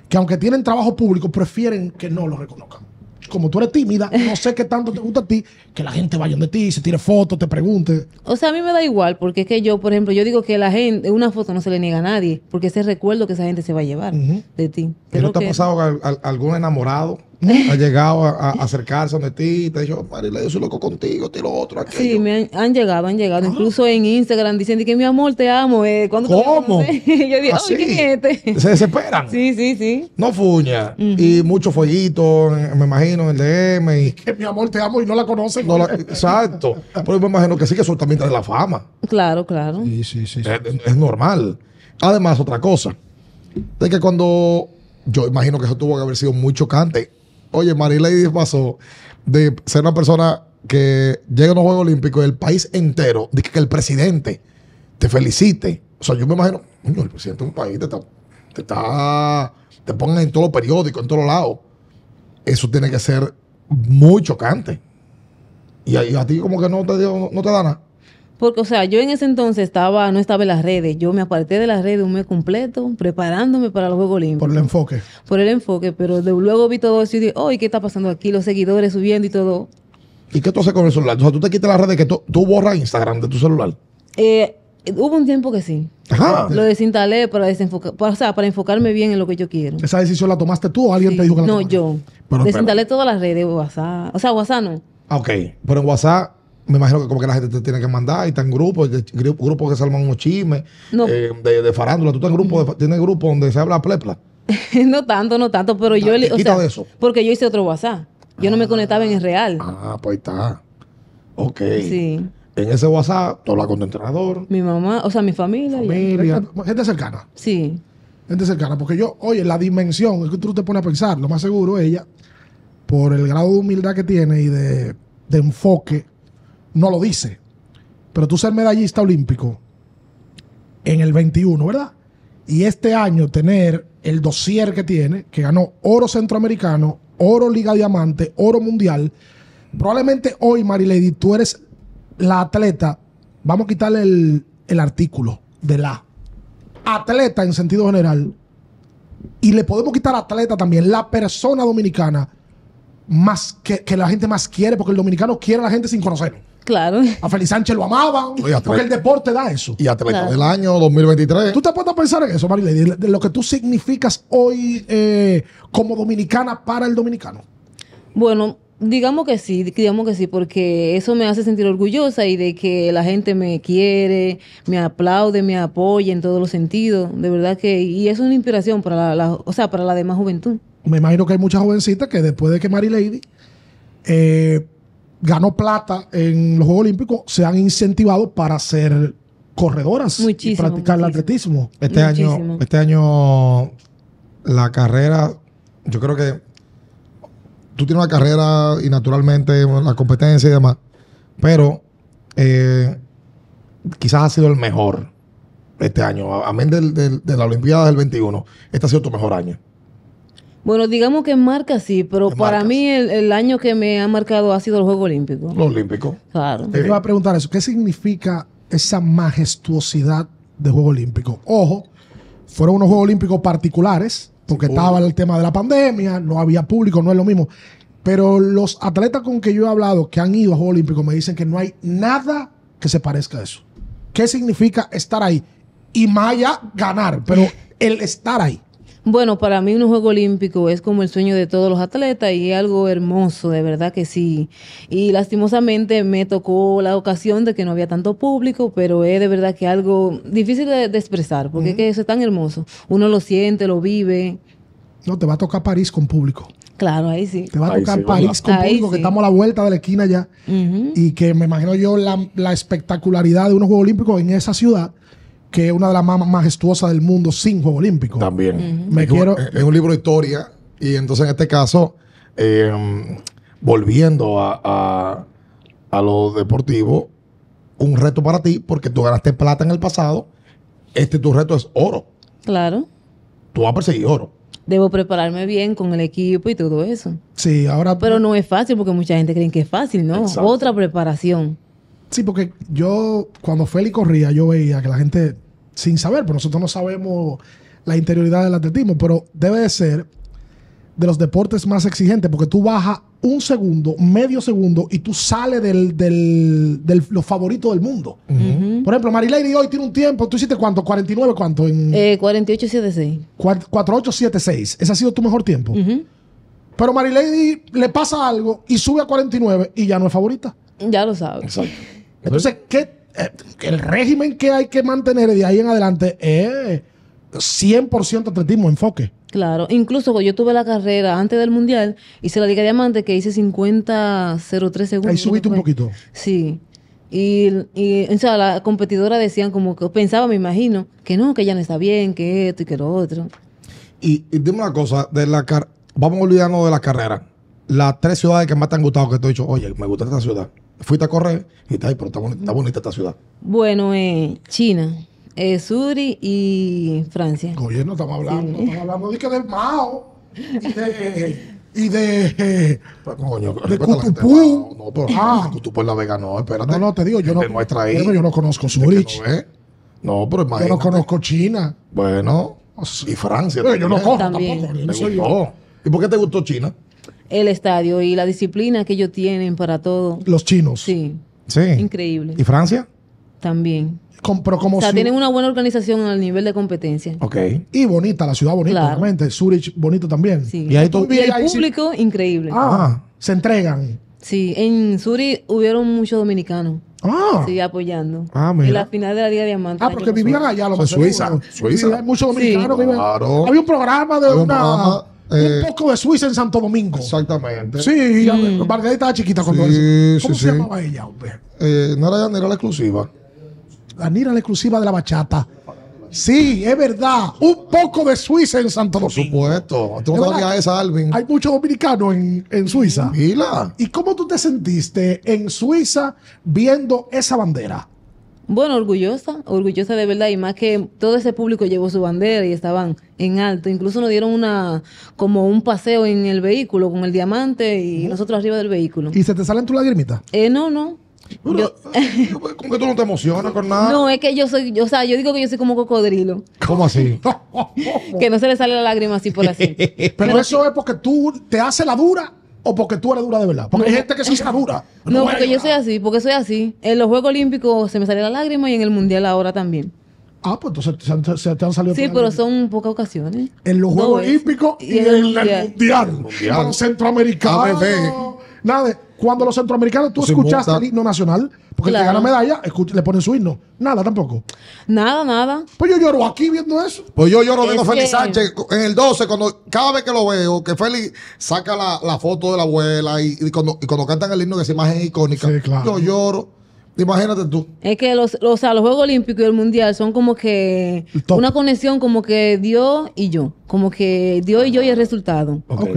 que aunque tienen trabajo público, prefieren que no lo reconozcan. Como tú eres tímida, no sé qué tanto te gusta a ti, que la gente vaya de ti, se tire fotos, te pregunte. O sea, a mí me da igual, porque es que yo, por ejemplo, yo digo que la gente, una foto no se le niega a nadie, porque ese recuerdo que esa gente se va a llevar de ti. te ha pasado algún enamorado ha llegado a, acercarse a, acercarse donde ti, te ha dicho, yo soy loco contigo, te lo otro, aquello. Sí, me han, llegado, han llegado. Incluso en Instagram diciendo que mi amor, te amo. Eh, ¿Cómo? yo digo, Ay, ¿Ah, ¿quién es este? Se desesperan. Sí, sí, sí. No fuña. Y muchos follitos, eh, me imagino, en el DM. Y... Que mi amor, te amo y no la conocen. Exacto. Pero me imagino que sí, que eso también de la fama. Claro, claro. Sí, sí, sí. Eh, es, normal. Además, otra cosa. De que cuando yo imagino que eso tuvo que haber sido muy chocante Oye, Lady pasó de ser una persona que llega a los Juegos Olímpicos y el país entero dice que el presidente te felicite. O sea, yo me imagino, el presidente de un país te está, te pongan en todos los periódicos, en todos lados. Eso tiene que ser muy chocante. Y a, ti como que no te, no te da nada. Porque, o sea, yo en ese entonces estaba, no estaba en las redes. Yo me aparté de las redes un mes completo, preparándome para los Juegos Olímpicos. Por el enfoque. Por el enfoque, pero luego vi todo eso y dije, oye, ¿qué está pasando aquí? Los seguidores subiendo y todo. ¿Y qué tú haces con el celular? O sea, tú te quitas las redes que tú, borras Instagram de tu celular. Eh, hubo un tiempo que sí. Ajá. Lo desinstalé para desenfocar, o sea, para enfocarme bien en lo que yo quiero. ¿Esa decisión la tomaste tú o alguien te dijo que la No, yo. desinstalé todas las redes, WhatsApp. O sea, WhatsApp no. Ah, ok. Pero en WhatsApp me imagino que como que la gente te tiene que mandar y en grupos, grupos que se arman unos chismes eh, de, farándula. Tú estás en grupo, tienes grupos donde se habla plepla. no tanto, no tanto, pero yo... O de eso? Porque yo hice otro WhatsApp. Yo no me ah, conectaba en el real. Ah, pues está. Ok. Sí. En ese WhatsApp, tú hablas con tu entrenador. Mi mamá, o sea, mi familia. Familia, gente cercana. Sí. Gente cercana, porque yo, oye, la dimensión, es que tú te pones a pensar, lo más seguro ella, por el grado de humildad que tiene y de, de enfoque, no lo dice. Pero tú ser medallista olímpico en el 21, ¿verdad? Y este año tener el dossier que tiene, que ganó oro centroamericano, oro Liga Diamante, oro mundial. Probablemente hoy, Marilady, tú eres la atleta. Vamos a quitarle el, artículo de la atleta en sentido general. Y le podemos quitar atleta también, la persona dominicana más que, que la gente más quiere, porque el dominicano quiere a la gente sin conocerlo. Claro. A Félix Sánchez lo amaban. porque el deporte da eso. Y atleta través del año 2023. ¿Tú te a pensar en eso, Marilady? De lo que tú significas hoy eh, como dominicana para el dominicano. Bueno, digamos que sí, digamos que sí, porque eso me hace sentir orgullosa y de que la gente me quiere, me aplaude, me apoya en todos los sentidos. De verdad que, y es una inspiración para la, o sea, para la demás juventud. Me imagino que hay muchas jovencitas que después de que Marilady eh, ganó plata en los Juegos Olímpicos se han incentivado para ser corredoras y practicar el atletismo. Este año, este año la carrera, yo creo que tú tienes una carrera y naturalmente la competencia y demás, pero eh, quizás ha sido el mejor este año, A de, de, de la Olimpiada del 21, este ha sido tu mejor año. Bueno, digamos que marca sí, pero para mí el, año que me ha marcado ha sido el Juego Olímpico. Los Olímpicos. Claro. Eh. Te iba a preguntar eso. ¿Qué significa esa majestuosidad de Juego Olímpico? Ojo, fueron unos Juegos Olímpicos particulares, porque estaba el tema de la pandemia, no había público, no es lo mismo. Pero los atletas con que yo he hablado que han ido a Juegos Olímpicos me dicen que no hay nada que se parezca a eso. ¿Qué significa estar ahí? Y Maya ganar, pero el estar ahí. Bueno, para mí un juego olímpico es como el sueño de todos los atletas y es algo hermoso, de verdad que sí. Y lastimosamente me tocó la ocasión de que no había tanto público, pero es de verdad que algo difícil de, expresar, porque es que eso es tan hermoso. Uno lo siente, lo vive. No, te va a tocar París con público. Claro, ahí sí. Te va a tocar París con público, que estamos a la vuelta de la esquina ya. Y que me imagino yo la, la espectacularidad de unos Juegos Olímpicos en esa ciudad que es una de las más majestuosas del mundo sin Juegos Olímpicos. También. Me es quiero... Un, es un libro de historia y entonces en este caso, em, volviendo a, a, lo deportivo, un reto para ti porque tú ganaste plata en el pasado, este tu reto es oro. Claro. Tú vas a perseguir oro debo prepararme bien con el equipo y todo eso. Sí, ahora. Pero no es fácil porque mucha gente cree que es fácil, ¿no? Otra preparación. Sí, porque yo cuando Feli corría, yo veía que la gente sin saber, porque nosotros no sabemos la interioridad del atletismo, pero debe de ser de los deportes más exigentes, porque tú bajas un segundo, medio segundo, y tú sales del, del, del lo favorito del mundo. Por ejemplo, Marilady hoy tiene un tiempo, ¿tú hiciste cuánto? ¿49 cuánto? En... Eh, 48, 76. Ese ha sido tu mejor tiempo. Pero Marilady le pasa algo y sube a 49 y ya no es favorita. Ya lo sabes. Exacto. Entonces, ¿qué eh, el régimen que hay que mantener de ahí en adelante es 100% atletismo, enfoque. Claro, incluso yo tuve la carrera antes del mundial, y se la Liga Diamante que hice 03 segundos. Ahí subiste un poquito. Sí. Y, o la competidora decían como que pensaba, me imagino, que no, que ya no está bien, que esto y que lo otro. Y, dime una cosa, de la car vamos olvidando de la carrera. Las tres ciudades que más te han gustado, que te he dicho, oye, me gusta esta ciudad fuiste a correr y está ahí, pero está bonita, esta ciudad. Bueno, eh, China, eh, Suri y Francia. Oye, no estamos hablando, estamos hablando de que del Mao y de... Y de. Eh, coño, de Cutupú. No, pero Cutupú ah. es la vega, no, espérate. No, no, te digo, yo no. ahí. yo no conozco Suri. No, pero imagínate. Yo no conozco China. Bueno, y Francia. yo no conozco, tampoco. ¿Y por qué te gustó China? el estadio y la disciplina que ellos tienen para todo. Los chinos. Sí. Sí. Increíble. ¿Y Francia? También. pero como o tienen una buena organización al nivel de competencia. Ok. Y bonita, la ciudad bonita, realmente. Zurich bonito también. Sí. Y, hay todo... el público, increíble. Ah, ah, se entregan. Sí, en Zurich hubieron muchos dominicanos. Ah. Sí, apoyando. Ah, Y la final de la Liga Diamante. Ah, porque vivían allá los de Suiza. Suiza. Hay muchos dominicanos que Claro. Había un programa de una... Eh, un poco de Suiza en Santo Domingo. Exactamente. Sí, mm. Margarita estaba chiquita cuando ¿Cómo se llamaba ella, eh, no era Danira la exclusiva. Danira la exclusiva de la bachata. Sí, es verdad. Un poco de Suiza en Santo Domingo. Por supuesto. ¿Tú no esa, Alvin? Hay muchos dominicanos en, en Suiza. ¿Y cómo tú te sentiste en Suiza viendo esa bandera? bueno, orgullosa, orgullosa de verdad, y más que todo ese público llevó su bandera y estaban en alto. Incluso nos dieron una como un paseo en el vehículo con el diamante y nosotros arriba del vehículo. ¿Y se te salen tus lagrimitas? Eh, no, no. Eh, ¿Cómo que tú no te emocionas con nada? No, es que yo soy, o sea, yo digo que yo soy como cocodrilo. ¿Cómo así? que no se le sale la lágrima así por así. Pero eso es porque tú te haces la dura o porque tú eres dura de verdad? Porque hay gente que se está dura. No, porque yo soy así, porque soy así. En los Juegos Olímpicos se me salió la lágrima y en el Mundial ahora también. Ah, pues entonces se, te han salido. Sí, pero son pocas ocasiones. En los Juegos Olímpicos y, en el, Mundial. mundial. mundial. Centroamericano. nada. De, cuando los centroamericanos tú escuchaste el himno nacional, porque el que gana medalla le ponen su himno. Nada tampoco. Nada, nada. Pues yo lloro aquí viendo eso. Pues yo lloro viendo a Félix Sánchez en el 12, cuando, cada vez que lo veo, que Félix saca la, foto de la abuela y, cuando, cantan el himno, que esa imagen icónica, yo lloro. Imagínate tú. Es que los, o los Juegos Olímpicos y el Mundial son como que una conexión como que Dios y yo. Como que Dios y yo y el resultado. Ok.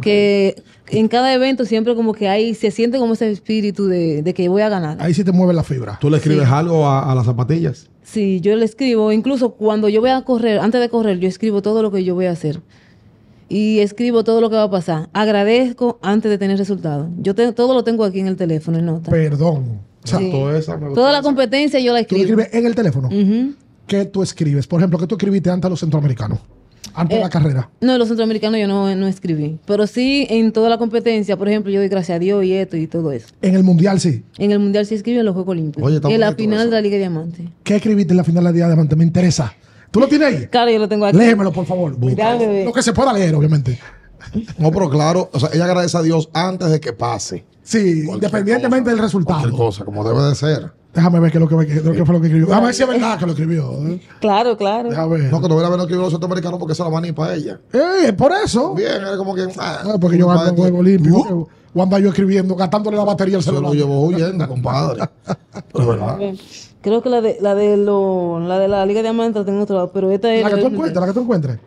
Que en cada evento siempre como que hay se siente como ese espíritu de, que voy a ganar. Ahí sí te mueve la fibra. ¿Tú le escribes algo a, las zapatillas? Sí, yo le escribo. Incluso cuando yo voy a correr, antes de correr, yo escribo todo lo que yo voy a hacer. Y escribo todo lo que va a pasar. Agradezco antes de tener resultado Yo todo lo tengo aquí en el teléfono, en Perdón. toda, la competencia yo la escribo. ¿Tú escribes en el teléfono? ¿Qué tú escribes? Por ejemplo, ¿qué tú escribiste antes a los centroamericanos? Antes de eh, la carrera. No, los centroamericanos yo no, no, escribí. Pero sí en toda la competencia, por ejemplo, yo doy gracias a Dios y esto y todo eso. ¿En el mundial sí? En el mundial sí escribí en los Juegos Olímpicos. Oye, en la final de la Liga Diamante. ¿Qué escribiste en la final de la Liga Diamante? Me interesa. ¿Tú lo tienes ahí? Claro, yo lo tengo aquí. Léemelo, por favor. lo que se pueda leer, obviamente. No, pero claro, o sea, ella agradece a Dios antes de que pase. Sí, independientemente del resultado. Cosa, como debe de ser. Déjame ver qué, fue lo que escribió. Déjame ver si es verdad que lo escribió. ¿eh? Claro, claro. Déjame ver. No, que no hubiera ver lo que escribió los centroamericanos porque esa la ir para ella. Eh, por eso. Bien, era como que. Ah, ah porque yo gano en juego limpio. Uh. O Juan yo escribiendo, gastándole la batería al celular. Se lo llevó huyendo, compadre. Creo que la de la de, lo, la, de la Liga de Amantes la tengo en otro lado, pero esta es. La que tú encuentres, la que tú encuentres.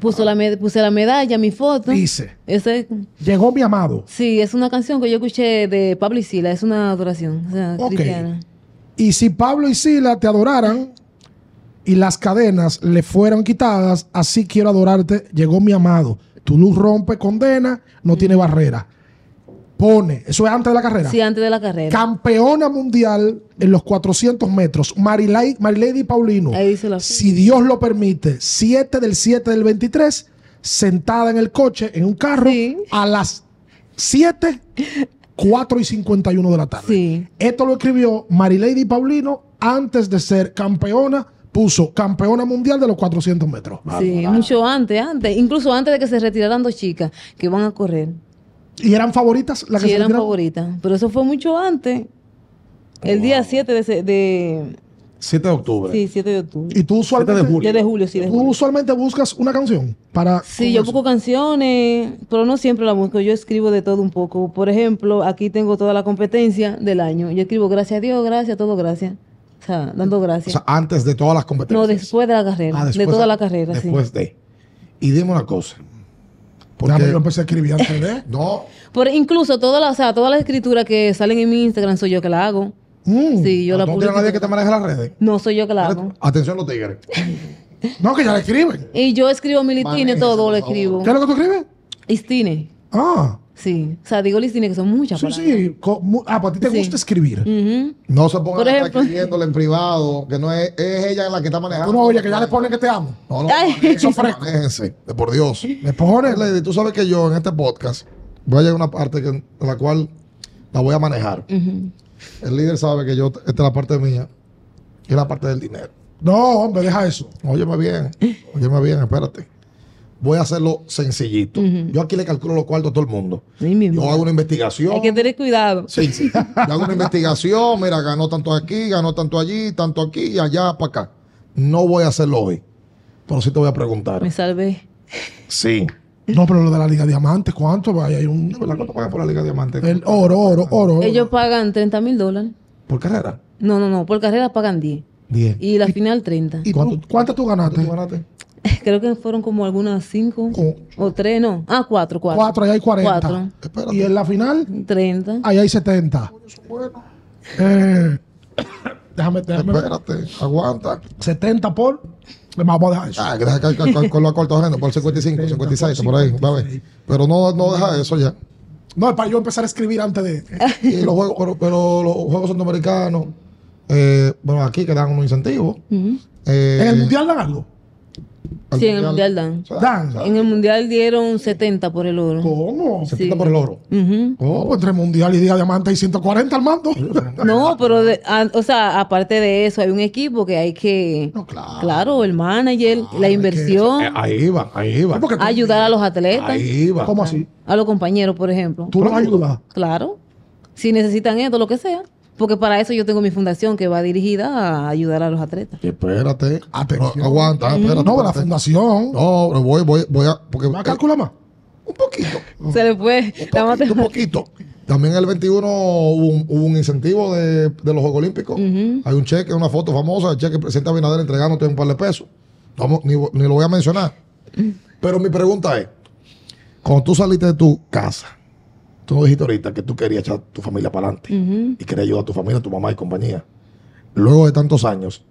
Puso la puse la medalla, mi foto. Dice. Llegó mi amado. Sí, es una canción que yo escuché de Pablo y Sila. Es una adoración. Y si Pablo y Sila te adoraran y las cadenas le fueran quitadas, así quiero adorarte, llegó mi amado. Tu luz rompe condena, no tiene barrera pone, eso es antes de la carrera. Sí, antes de la carrera. Campeona mundial en los 400 metros, Marilady, Marilady Paulino. si Dios lo permite, 7 del 7 del 23, sentada en el coche, en un carro, a las 7, 4 y 51 de la tarde. Esto lo escribió Marilady Paulino antes de ser campeona puso campeona mundial de los 400 metros. Sí, mucho antes, antes, incluso antes de que se retiraran dos chicas que van a correr. ¿Y eran favoritas las que eran favoritas. Pero eso fue mucho antes. El día 7 de, 7 de octubre. Sí, 7 de octubre. ¿Y tú usualmente? de julio. usualmente buscas una canción para.? Sí, yo busco canciones, pero no siempre la busco. Yo escribo de todo un poco. Por ejemplo, aquí tengo toda la competencia del año. Yo escribo gracias a Dios, gracias, todo gracias. O sea, dando gracias. O sea, antes de todas las competencias. No, después de la carrera. Ah, de toda la carrera, Después de. Y dime una cosa. Porque yo empecé a escribir antes de. no. Por, incluso toda las, o sea, escritura que salen en mi Instagram soy yo que la hago. Mm. sí, yo publico. Ah, ¿Tú no tienes nadie que te maneje las redes? No, soy yo que la hago. Atención los tigres. no, que ya la escriben. Y yo escribo mi litine, todo lo escribo. ¿Qué es lo que tú escribes? Istine. Ah. Sí, o sea, digo tiene que son muchas. Sí, sí. Ah, ¿para pues ti te gusta escribir. No se pongan a escribiéndole en privado, que no es, es, ella la que está manejando. Tú no, oye, que ya le pone que te amo. No, no, eso fresco. por Dios. Me pone, Lady, tú sabes que yo en este podcast voy a llegar a una parte en la cual la voy a manejar. El líder sabe que yo, esta es la parte mía, que es la parte del dinero. No, hombre, deja eso. Óyeme bien, óyeme bien, espérate voy a hacerlo sencillito. Yo aquí le calculo los cuartos a todo el mundo. yo hago una investigación. Hay que tener cuidado. Sí, sí. Yo hago una investigación, mira, ganó tanto aquí, ganó tanto allí, tanto aquí y allá para acá. No voy a hacerlo hoy. Pero sí te voy a preguntar. Me salvé. Sí. No, pero lo de la Liga Diamante, ¿cuánto? hay un... ¿Cuánto pagan por la Liga Diamante? El oro, oro, oro. Ellos pagan 30 mil dólares. ¿Por carrera? No, no, no. Por carrera pagan 10. 10. Y la final 30. ¿Y cuánto, cuánto tú ganaste? ¿Cuánto tú ganaste? creo que fueron como algunas 5 o 3 no. Ah, 4 4 4, ahí hay 40. Y en la final, 30. Ahí hay 70. Eh, déjame, déjame. Espérate, aguanta. 70 por. Vamos a dejar eso. Ah, que que, con, lo por 55, 56, por, ahí. Pero no, no deja eso ya. No, es para yo empezar a escribir antes de. y los juegos, pero, los juegos centroamericanos, eh, bueno, aquí que dan unos incentivos. Eh, ¿En el mundial dan algo? Sí, en el mundial dan. En el mundial dieron 70 por el oro. ¿Cómo? 70 por el oro. Pues entre mundial y día diamante hay 140 al mando. no, pero, ah, o sea, aparte de eso, hay un equipo que hay que. claro. el manager, la inversión. Eh, ahí va, ahí va. Ayudar a los atletas. Ahí va. ¿Cómo así? A los compañeros, por ejemplo. ¿Tú los ayudas? Claro. Si necesitan esto, lo que sea. Porque para eso yo tengo mi fundación que va dirigida a ayudar a los atletas. Espérate. aguanta, espérate. No, la fundación. No, voy, voy, voy a. Porque, a calcular más? Un poquito. Se le fue. Un poquito, un poquito. También el 21 hubo un, incentivo de, los Juegos Olímpicos. Hay un cheque, una foto famosa, el cheque presenta Binader entregándote un par de pesos. ni, lo voy a mencionar. Mm. Pero mi pregunta es, cuando tú saliste de tu casa, Tú dijiste ahorita que tú querías echar tu familia para adelante y querías ayudar a tu familia, a tu mamá y compañía. Luego de tantos años,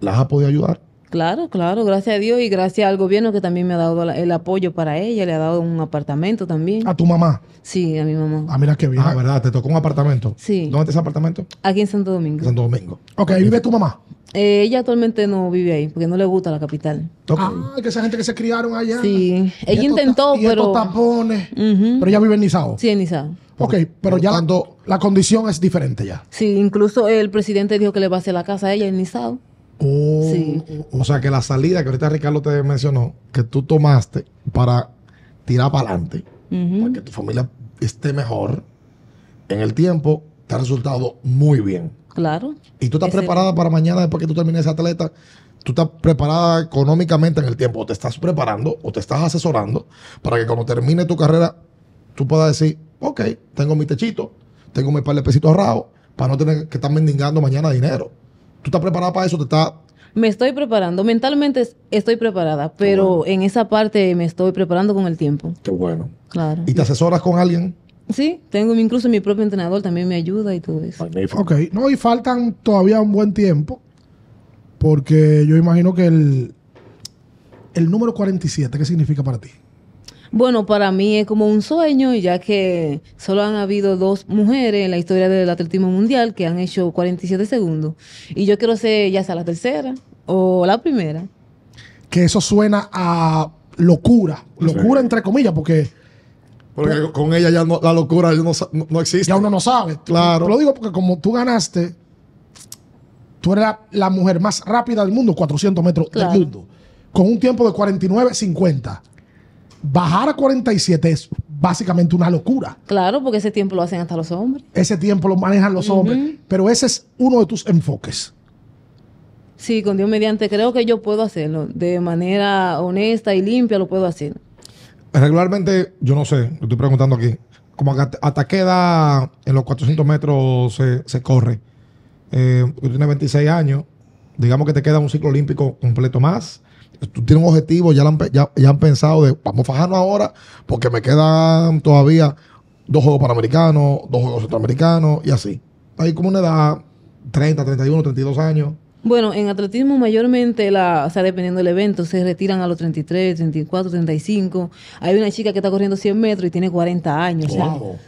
¿las has podido ayudar? Claro, claro, gracias a Dios y gracias al gobierno que también me ha dado el apoyo para ella, le ha dado un apartamento también. ¿A tu mamá? Sí, a mi mamá. Ah, mira qué bien, ah, ¿verdad? Te tocó un apartamento. Sí. ¿Dónde está ese apartamento? Aquí en Santo Domingo. Santo Domingo. Ok, ¿vive tu mamá? Eh, ella actualmente no vive ahí porque no le gusta la capital. Ah, que esa gente que se criaron allá. Sí, ella intentó, pero. tapones. Pero ella vive en Nizao. Sí, en Nizao. Ok, pero ya la, la condición es diferente ya. Sí, incluso el presidente dijo que le va a hacer la casa a ella en Nizao. Oh, o sea que la salida que ahorita Ricardo te mencionó, que tú tomaste para tirar para adelante, para que tu familia esté mejor en el tiempo, te ha resultado muy bien. Claro. ¿Y tú estás preparada para mañana después que tú termines atleta? ¿Tú estás preparada económicamente en el tiempo? ¿O te estás preparando o te estás asesorando para que cuando termine tu carrera tú puedas decir, ok, tengo mi techito, tengo mi par de pesitos ahorrados para no tener que estar mendigando mañana dinero? ¿Tú estás preparada para eso? ¿Te está... Me estoy preparando. Mentalmente estoy preparada, pero en esa parte me estoy preparando con el tiempo. Qué bueno. Claro. ¿Y te asesoras con alguien? Sí, tengo incluso mi propio entrenador, también me ayuda y todo eso. Ok, no, y faltan todavía un buen tiempo, porque yo imagino que el, el número 47, ¿qué significa para ti? Bueno, para mí es como un sueño, ya que solo han habido dos mujeres en la historia del atletismo mundial que han hecho 47 segundos. Y yo quiero ser ya sea la tercera o la primera. Que eso suena a locura, locura entre comillas, porque... Porque con ella ya no, la locura no, existe. Ya uno no sabe. Claro. lo digo porque como tú ganaste, tú eres la, mujer más rápida del mundo, 400 metros del mundo, con un tiempo de 49.50 bajar a 47 es básicamente una locura. Claro, porque ese tiempo lo hacen hasta los hombres. Ese tiempo lo manejan los hombres, pero ese es uno de tus enfoques. Sí, con Dios mediante, creo que yo puedo hacerlo de manera honesta y limpia, lo puedo hacer. Regularmente, yo no sé, lo estoy preguntando aquí, como hasta queda en los 400 metros se, corre. Eh, tú tienes 26 años, digamos que te queda un ciclo olímpico completo más tú tienes un objetivo, ya, han, ya, han pensado de vamos a fajarnos ahora porque me quedan todavía dos juegos panamericanos, dos juegos centroamericanos y así. Hay como una edad, 30, 31, 32 años. Bueno, en atletismo mayormente, la, o dependiendo del evento, se retiran a los 33, 34, 35. Hay una chica que está corriendo 100 metros y tiene 40 años.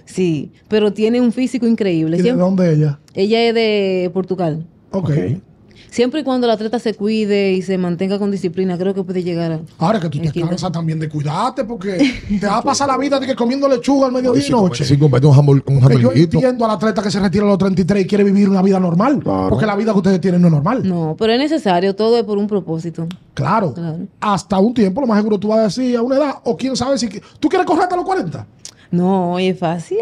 sí, pero tiene un físico increíble. ¿Y de dónde ella? Ella es de Portugal. Ok. okay siempre y cuando la atleta se cuide y se mantenga con disciplina, creo que puede llegar a. Ahora que tú te cansas también de cuidarte, porque te va a pasar la vida de que comiendo lechuga al mediodía y noche. Sí, un Yo entiendo al atleta que se retira a los 33 y quiere vivir una vida normal, porque la vida que ustedes tienen no es normal. No, pero es necesario, todo es por un propósito. Claro. claro. Hasta un tiempo, lo más seguro tú vas a decir a una edad, o quién sabe si. ¿Tú quieres correr hasta los 40? No, es fácil.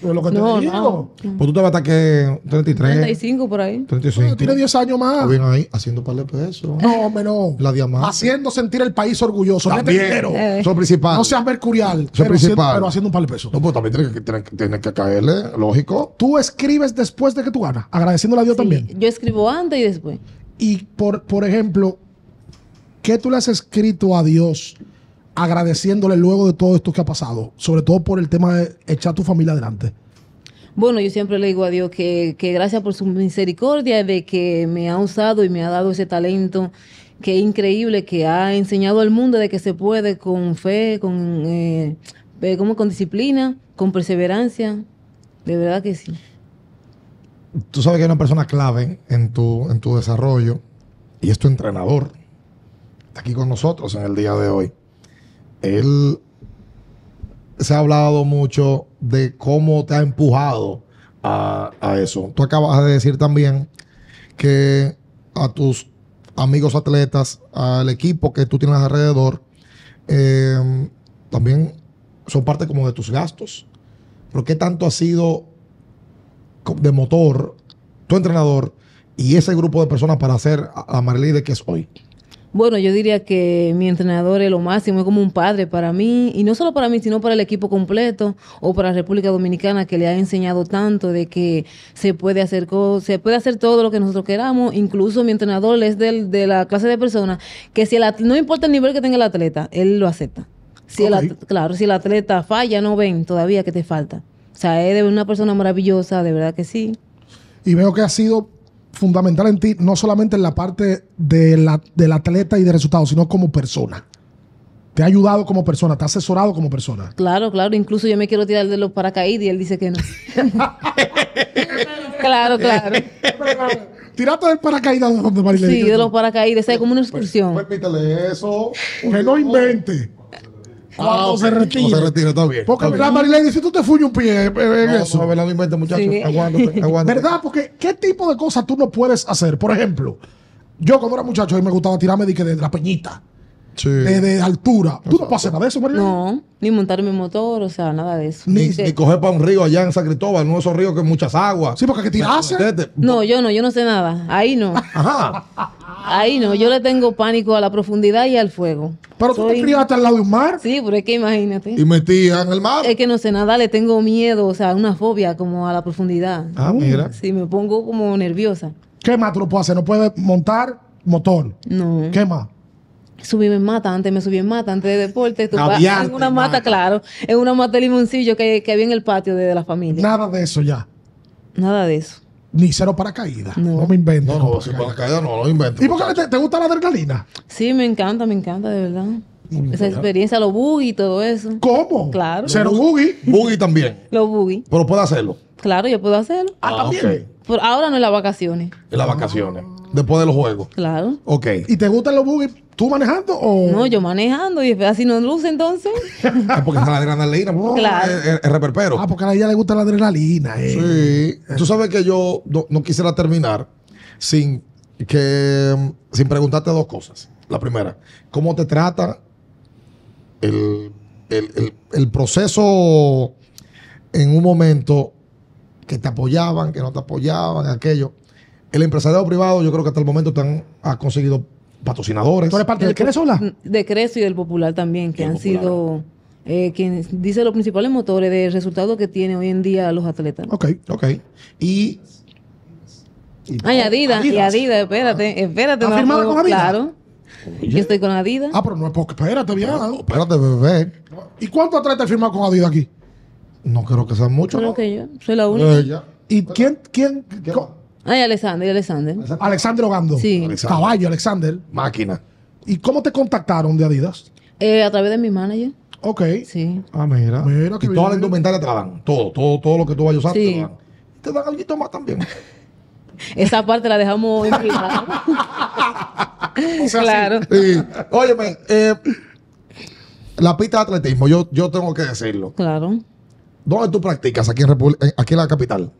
Pero lo que te no, digo. Pues tú te vas hasta que 33. 35 por ahí. 35. tiene 10 años más. Ah, o bien ahí, haciendo un par de pesos. No, hombre, no. La diamante. Haciendo sentir el país orgulloso. También. Dinero. Eh. principal. No seas mercurial. Eso es principal. pero haciendo un par de pesos. No, pues también tienes que, caerle, lógico. Tú escribes después de que tú ganas, agradeciéndole a Dios también. Yo escribo antes y después. Y por, por ejemplo, ¿qué tú le has escrito a Dios agradeciéndole luego de todo esto que ha pasado? Sobre todo por el tema de echar tu familia adelante. Bueno, yo siempre le digo a Dios que, gracias por su misericordia de que me ha usado y me ha dado ese talento que es increíble, que ha enseñado al mundo de que se puede con fe, con, eh, eh, como con disciplina, con perseverancia. De verdad que sí. Tú sabes que hay una persona clave en tu, en tu desarrollo y es tu entrenador, aquí con nosotros en el día de hoy él se ha hablado mucho de cómo te ha empujado a, eso. Tú acabas de decir también que a tus amigos atletas, al equipo que tú tienes alrededor, eh, también son parte como de tus gastos. ¿Por ¿qué tanto ha sido de motor tu entrenador y ese grupo de personas para hacer a Marilí de que es hoy? Bueno, yo diría que mi entrenador es lo máximo, es como un padre para mí, y no solo para mí, sino para el equipo completo o para la República Dominicana que le ha enseñado tanto de que se puede hacer se puede hacer todo lo que nosotros queramos, incluso mi entrenador es de la clase de persona que si no importa el nivel que tenga el atleta, él lo acepta. Si claro, si el atleta falla, no ven todavía que te falta. O sea, es de una persona maravillosa, de verdad que sí. Y veo que ha sido fundamental en ti, no solamente en la parte de la, del atleta y de resultados, sino como persona. Te ha ayudado como persona, te ha asesorado como persona. Claro, claro. Incluso yo me quiero tirar de los paracaídas y él dice que no. claro, claro. Tiraste del paracaídas de Marilena. Sí, de los paracaídas. Es como una pues, excursión. Permítale pues, eso. Que no invente. Ah, se retira. se retira, está bien. Porque la Marilene, si tú te fuñes un pie eh, eh, en eso. No, no inventes, muchachos. Aguántate, ¿Verdad? Porque ¿qué tipo de cosas tú no puedes hacer? Por ejemplo, yo cuando era muchacho, a mí me gustaba tirarme de, de la peñita de, altura. ¿Tú no pasas nada de eso, María? No, ni montar mi motor, o sea, nada de eso. Ni, ni coger para un río allá en San Cristóbal, uno de esos ríos que muchas aguas. Sí, porque que tiras. Este, este, no, yo no, yo no sé nada. Ahí no. Ajá. Ahí no, yo le tengo pánico a la profundidad y al fuego. Pero tú te hasta al lado de un mar. Sí, pero es que imagínate. Y metía en el mar. Es que no sé nada, le tengo miedo, o sea, una fobia como a la profundidad. Ah, mira. Sí, me pongo como nerviosa. ¿Qué más tú lo puedes hacer? ¿No puedes montar motor? No. ¿Qué más? subí en mata, antes me subí en mata, antes de deporte, tú en una mata, claro, en una mata de limoncillo que, que había en el patio de, la familia. Nada de eso ya. Nada de eso. Ni cero paracaídas. No, no me invento. No, no, paracaídas no lo invento. ¿Y por qué te, gusta la adrenalina? Sí, me encanta, me encanta, de verdad. Esa experiencia, los buggy y todo eso. ¿Cómo? Claro. Cero buggy. Buggy también. los buggy. Pero puedo hacerlo. Claro, yo puedo hacerlo. Ah, ah también. Por ahora no en las vacaciones. En las vacaciones. Después de los juegos. Claro. Ok. ¿Y te gustan los buggy? ¿Tú manejando o...? No, yo manejando y así no luce entonces. ah, porque es la adrenalina. Claro. Eh, eh, el reperpero. Ah, porque a ella le gusta la adrenalina. Eh. Sí. Tú sabes que yo no, quisiera terminar sin, que, mm, sin preguntarte dos cosas. La primera, ¿cómo te trata el, proceso en un momento que te apoyaban, que no te apoyaban, aquello? El empresariado privado, yo creo que hasta el momento te ha conseguido patrocinadores. ¿Tú eres parte de Creso, De Creso y del Popular también, que han sido eh, quien dice los principales motores del resultado que tienen hoy en día los atletas. Ok, ok. Y. y Ay, Adidas, Adidas. y Adidas, espérate, ah. espérate. ¿Estás firmado con Adidas? Claro. Yo estoy con Adidas. Ah, pero no es porque. Espérate, bien. espérate, bebé. ¿Y cuántos atletas firmado con Adidas aquí? No creo que sean muchos. Creo ¿no? que yo. Soy la única. ¿Y quién, quién, ¿Quién? Ay, Alexander, Alexander. Alexander Ogando. Sí. Alexander. Caballo, Alexander. Máquina. ¿Y cómo te contactaron de Adidas? Eh, a través de mi manager. Ok. Sí. Ah, mira. Mira que y toda la indumentaria te la dan. Todo, todo, todo lo que tú vayas a usar sí. te dan. te dan algo más también. Esa parte la dejamos en privado. claro. Sí. Óyeme, eh, la pista de atletismo, yo, yo tengo que decirlo. Claro. ¿Dónde tú practicas? Aquí en, eh, aquí en la capital.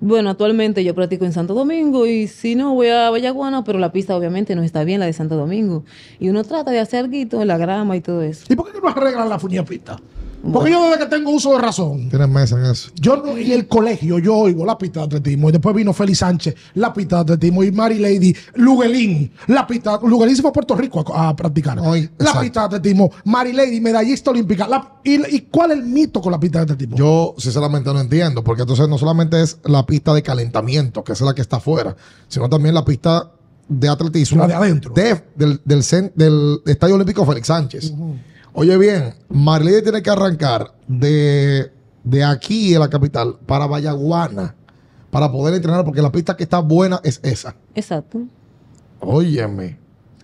Bueno, actualmente yo practico en Santo Domingo y si no, voy a Vallaguana, pero la pista obviamente no está bien, la de Santo Domingo. Y uno trata de hacer guito, en la grama y todo eso. ¿Y por qué no arreglan la fuñapita? pista? Porque yo desde que tengo uso de razón. Tienes mesa en eso. Yo no, el colegio yo oigo la pista de atletismo. Y después vino Félix Sánchez, la pista de atletismo. Y Mary Lady, Luguelín, la pista. Luguelín se fue a Puerto Rico a, practicar. la pista de atletismo. Mary Lady, medallista olímpica. y, cuál es el mito con la pista de atletismo? Yo sinceramente no entiendo. Porque entonces no solamente es la pista de calentamiento, que es la que está afuera, sino también la pista de atletismo. La de adentro. del, Estadio Olímpico Félix Sánchez. Oye bien, Marlene tiene que arrancar de, aquí, en la capital, para Vallaguana, para poder entrenar, porque la pista que está buena es esa. Exacto. Óyeme.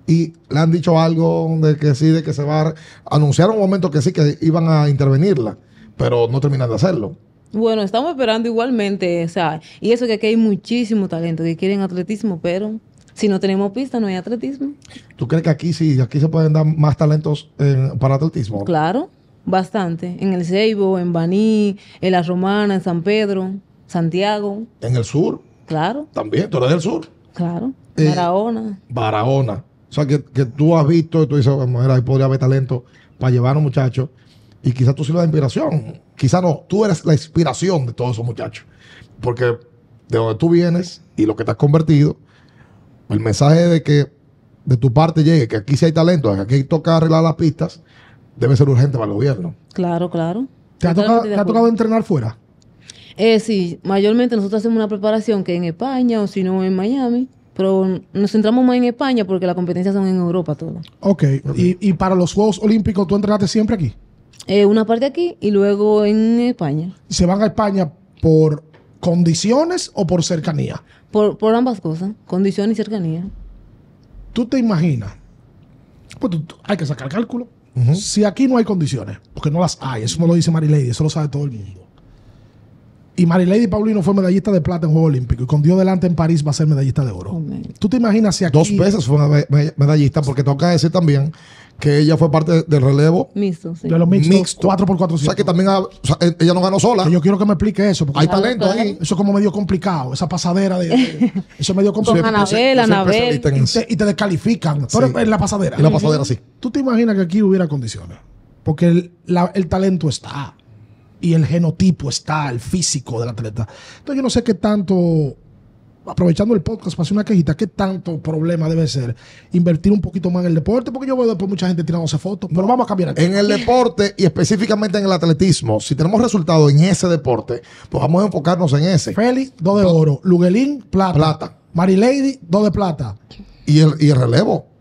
Y le han dicho algo de que sí, de que se va a... Anunciaron un momento que sí, que iban a intervenirla, pero no terminan de hacerlo. Bueno, estamos esperando igualmente, o sea, y eso que aquí hay muchísimo talento que quieren atletismo, pero si no tenemos pista, no hay atletismo. ¿Tú crees que aquí sí, aquí se pueden dar más talentos eh, para atletismo? Claro, bastante. En el Ceibo, en Baní, en La Romana, en San Pedro, Santiago. ¿En el sur? Claro. También, tú eres del sur. Claro, eh, Barahona. Barahona. O sea, que, tú has visto, y tú dices, ahí podría haber talento para llevar a un muchacho. Y quizás tú sirvas la inspiración. Quizás no, tú eres la inspiración de todos esos muchachos. Porque de donde tú vienes y lo que te has convertido, el mensaje de que de tu parte llegue, que aquí sí hay talento, que aquí toca arreglar las pistas, debe ser urgente para el gobierno. Claro, claro. ¿Te ha, tocado, entrenar fuera? Eh, sí, mayormente nosotros hacemos una preparación que en España o si no en Miami, pero nos centramos más en España porque las competencias son en Europa todas. Ok, ¿Y, para los Juegos Olímpicos tú entrenaste siempre aquí? Eh, una parte aquí y luego en España. ¿Se van a España por condiciones o por cercanía? Por, ambas cosas, condición y cercanía. Tú te imaginas, pues hay que sacar cálculo. Si aquí no hay condiciones, porque no las hay, eso no lo dice Marilady, eso lo sabe todo el mundo. Y Marilady Paulino fue medallista de plata en Juegos Olímpicos. Y con Dios delante en París va a ser medallista de oro. ¿Tú te imaginas si aquí... Dos veces fue medallista, porque toca decir también que ella fue parte del relevo. Mixto, sí. De los mixtos. Mixto. 4 por 4 O sea, que también e- ella no ganó sola. yo quiero que me explique eso. Hay talento ahí. Eso es como medio complicado. Esa pasadera de... eso es medio complicado. Con Anabel, Anabel. Y, y te, descalifican. en la pasadera. En la pasadera, sí. ¿Tú te imaginas que aquí hubiera condiciones? Porque el talento está y el genotipo está, el físico del atleta. Entonces yo no sé qué tanto, aprovechando el podcast para hacer una quejita, qué tanto problema debe ser invertir un poquito más en el deporte, porque yo veo después mucha gente tirándose fotos, pero vamos a cambiar En el deporte y específicamente en el atletismo, si tenemos resultados en ese deporte, pues vamos a enfocarnos en ese. Félix, dos de oro. Luguelín, plata. Plata. Lady dos de plata. Y el, y el relevo.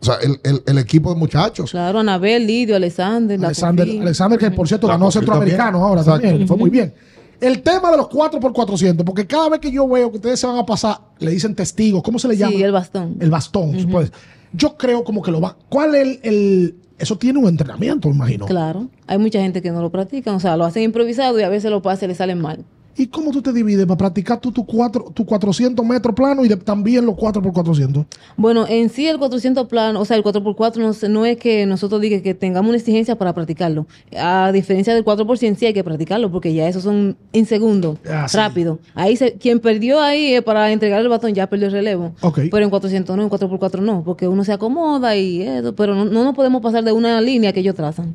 O sea, el, el, equipo de muchachos. Claro, Anabel, Lidio, Alexander. Alexander, que por cierto ganó Centroamericano ahora también. Fue muy bien. El tema de los 4x400, porque cada vez que yo veo que ustedes se van a pasar, le dicen testigos, ¿cómo se le llama? Sí, el bastón. El bastón, pues. Yo creo como que lo va. ¿Cuál es el, el eso tiene un entrenamiento, imagino. Claro, hay mucha gente que no lo practica, o sea, lo hacen improvisado y a veces lo pasa y le salen mal. ¿Y cómo tú te divides para practicar tú tus 400 metros plano y también los 4x400? Bueno, en sí el 400 plano, o sea, el 4x4 no, no es que nosotros diga que tengamos una exigencia para practicarlo. A diferencia del 4x100 sí hay que practicarlo porque ya esos son en segundo, ah, rápido. Ahí quien perdió ahí para entregar el batón ya perdió el relevo. Pero en 400 no, en 4x4 no, porque uno se acomoda y eso, pero no, no nos podemos pasar de una línea que ellos trazan.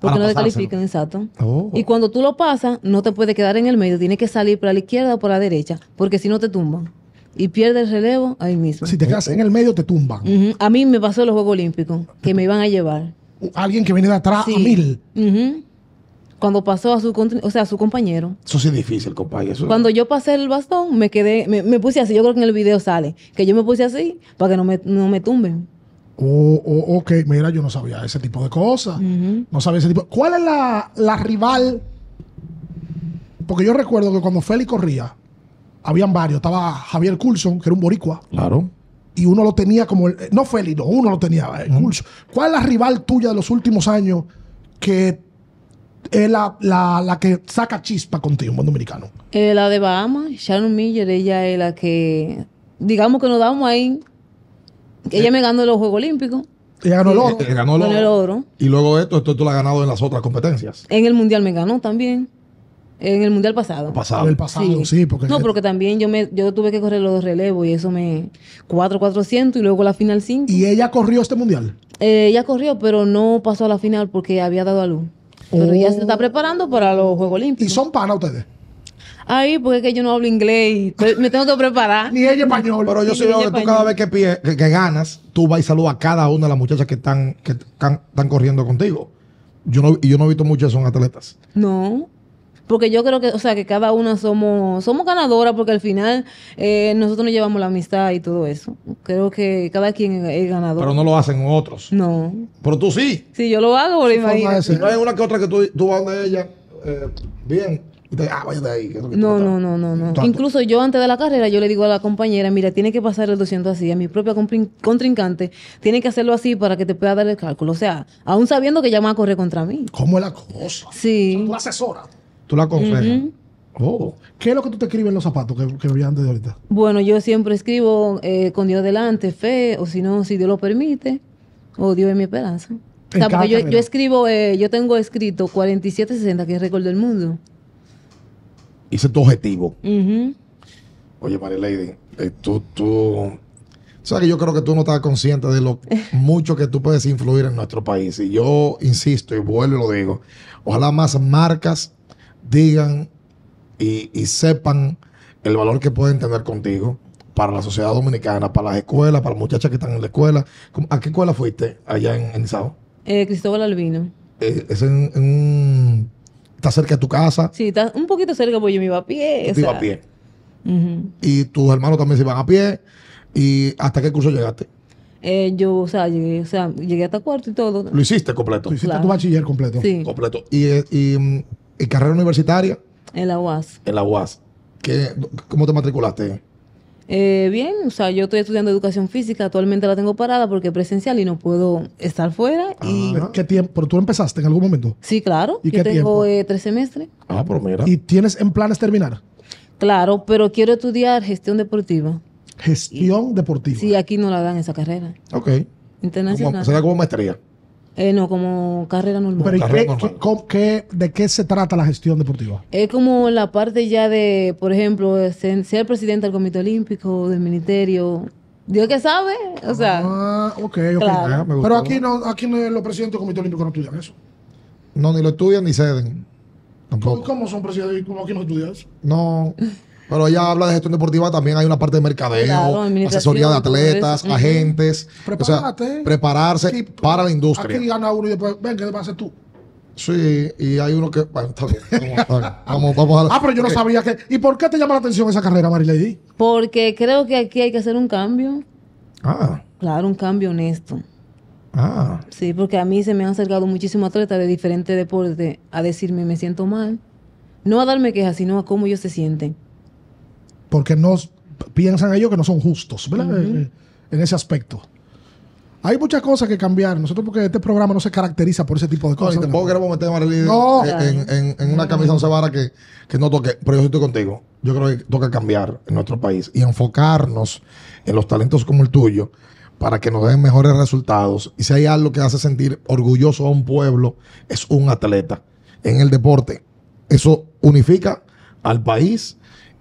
Porque no te califican, exacto. Oh. Y cuando tú lo pasas, no te puedes quedar en el medio. Tienes que salir para la izquierda o para la derecha, porque si no te tumban. Y pierdes el relevo ahí mismo. Si te quedas en el medio, te tumban. A mí me pasó en los Juegos Olímpicos, que me iban a llevar. Alguien que venía de atrás a mil. Cuando pasó a su, o sea, a su compañero. Eso sí es difícil, compadre. Cuando yo pasé el bastón, me quedé, me, puse así. Yo creo que en el video sale que yo me puse así para que no me, no me tumben o oh, ok, mira, yo no sabía ese tipo de cosas. No sabía ese tipo. ¿Cuál es la, rival? Porque yo recuerdo que cuando Félix corría, habían varios. Estaba Javier Coulson, que era un boricua. Claro. Y uno lo tenía como. no Félix, no, uno lo tenía, eh, ¿Cuál es la rival tuya de los últimos años que es la, que saca chispa contigo, un buen dominicano? Eh, la de Bahamas, Sharon Miller, ella es la que. Digamos que nos damos ahí ella me ganó los Juegos Olímpicos. Ella ganó el oro. ganó el oro. Y luego esto, esto tú lo has ganado en las otras competencias. En el Mundial me ganó también. En el mundial pasado. Pasado. El pasado, sí. porque no, porque también yo me yo tuve que correr los relevos y eso me 4 400 y luego la final 5. ¿Y ella corrió este mundial? Eh, ella corrió, pero no pasó a la final porque había dado a luz. Pero ella oh. se está preparando para los Juegos Olímpicos. ¿Y son para ustedes? Ay, porque es que yo no hablo inglés. Me tengo que preparar. Ni ella español. Pero yo soy que tú cada vez que, que, ganas, tú vas y saludas a cada una de las muchachas que están, que están, corriendo contigo. Yo no, yo no he visto muchas son atletas. No porque yo creo que, o sea, que cada una somos, somos ganadoras, porque al final eh, nosotros nos llevamos la amistad y todo eso. Creo que cada quien es ganador. Pero no lo hacen otros. No. Pero tú sí. Sí, yo lo hago, por No hay una que otra que tú, vas de ella, eh, bien, Ah, no, no, no, no, no, Incluso yo antes de la carrera, yo le digo a la compañera, mira, tiene que pasar el 200 así. A mi propia contrincante, tiene que hacerlo así para que te pueda dar el cálculo. O sea, aún sabiendo que ya va a correr contra mí. ¿Cómo es la cosa? Sí. tú la asesoras. Tú la Oh. ¿Qué es lo que tú te escribes en los zapatos que, que antes de ahorita? Bueno, yo siempre escribo eh, con Dios delante, fe, o si no, si Dios lo permite, o Dios es mi esperanza. yo, escribo, eh, yo tengo escrito 4760, que es récord del mundo. Ese es tu objetivo. Oye, María Lady, eh, tú, tú, sabes que yo creo que tú no estás consciente de lo mucho que tú puedes influir en nuestro país. Y yo insisto y vuelvo y lo digo. Ojalá más marcas digan y, sepan el valor que pueden tener contigo para la sociedad dominicana, para las escuelas, para las muchachas que están en la escuela. ¿A qué escuela fuiste allá en, en eh, Cristóbal Albino. Eh, es en, en, está cerca de tu casa. Sí, está un poquito cerca porque yo me iba a pie. a pie. Y tus hermanos también se iban a pie. ¿Y hasta qué curso llegaste? Eh, yo, o sea, llegué, llegué hasta cuarto y todo. ¿Lo hiciste completo? hiciste tu bachiller completo? Sí. Completo. ¿Y, eh, mm, y, carrera universitaria? En la UAS. En la UAS. ¿Qué, ¿Cómo te matriculaste? Eh, bien, o sea, yo estoy estudiando educación física, actualmente la tengo parada porque es presencial y no puedo estar fuera. Ah, ¿Qué tiempo? ¿Pero tú empezaste en algún momento? Sí, claro. ¿Y yo tengo eh, tres semestres. Ah, pero ¿Y tienes en planes terminar? Claro, pero quiero estudiar gestión deportiva. Gestión deportiva. Sí, aquí no la dan esa carrera. Ok. Internacional. será como maestría. Eh, no, como carrera normal. Pero qué- ¿De qué se trata la gestión deportiva? Es como la parte ya de, por ejemplo, ser presidente del Comité Olímpico, del Ministerio. Dios que sabe, o sea, ah, ok, ok. Pero ah, aquí no, aquí no, los presidentes del Comité Olímpico no estudian eso. No, ni lo estudian ni ceden. ¿Cómo, cómo son presidentes? ¿Cómo aquí no estudian eso? No, pero ella habla de gestión deportiva, también hay una parte de mercadeo, asesoría de atletas, agentes. prepararse para la industria. Aquí gana uno y después, ven, ¿qué vas a tú? Sí, y hay uno que. Bueno, Vamos, vamos, a... Ah, pero yo no sabía que. ¿Y por qué te llama la atención esa carrera, Marilady? Porque creo que aquí hay que hacer un cambio. Ah. Claro, un cambio honesto. Ah. Sí, porque a mí se me han acercado muchísimos atletas de diferentes deportes a decirme me siento mal. No a darme quejas, sino a cómo ellos se sienten porque no piensan ellos que no son justos, ¿verdad? Eh, eh, en ese aspecto. Hay muchas cosas que cambiar. Nosotros, porque este programa no se caracteriza por ese tipo de cosas. No, tampoco queremos meter en, una camisa once que, que, no toque. Pero yo estoy contigo. Yo creo que toca cambiar en nuestro país y enfocarnos en los talentos como el tuyo para que nos den mejores resultados. Y si hay algo que hace sentir orgulloso a un pueblo, es un atleta en el deporte. Eso unifica al país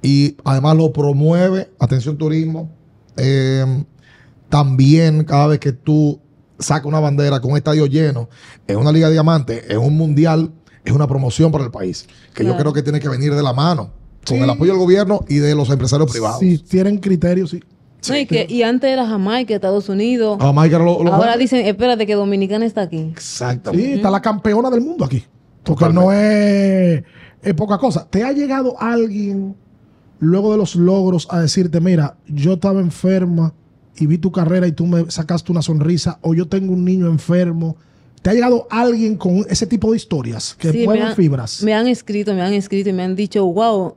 y además lo promueve. Atención Turismo. Em, también cada vez que tú sacas una bandera con un estadio lleno, es una Liga de Diamante, es un mundial, es una promoción para el país, que yo creo que tiene que venir de la mano, con el apoyo del gobierno y de los empresarios privados. Si tienen criterios, sí. Sí, y, que, antes era Jamaica, Estados Unidos. Jamaica Ahora dicen, espérate, que Dominicana está aquí. Exactamente. Sí, está la campeona del mundo aquí. Porque no es, es poca cosa. ¿Te ha llegado alguien luego de los logros a decirte, mira, yo estaba enferma y vi tu carrera y tú me sacaste una sonrisa, o yo tengo un niño enfermo. ¿Te ha llegado alguien con ese tipo de historias que sí, fibras? Me han escrito, me han escrito y me han dicho, wow,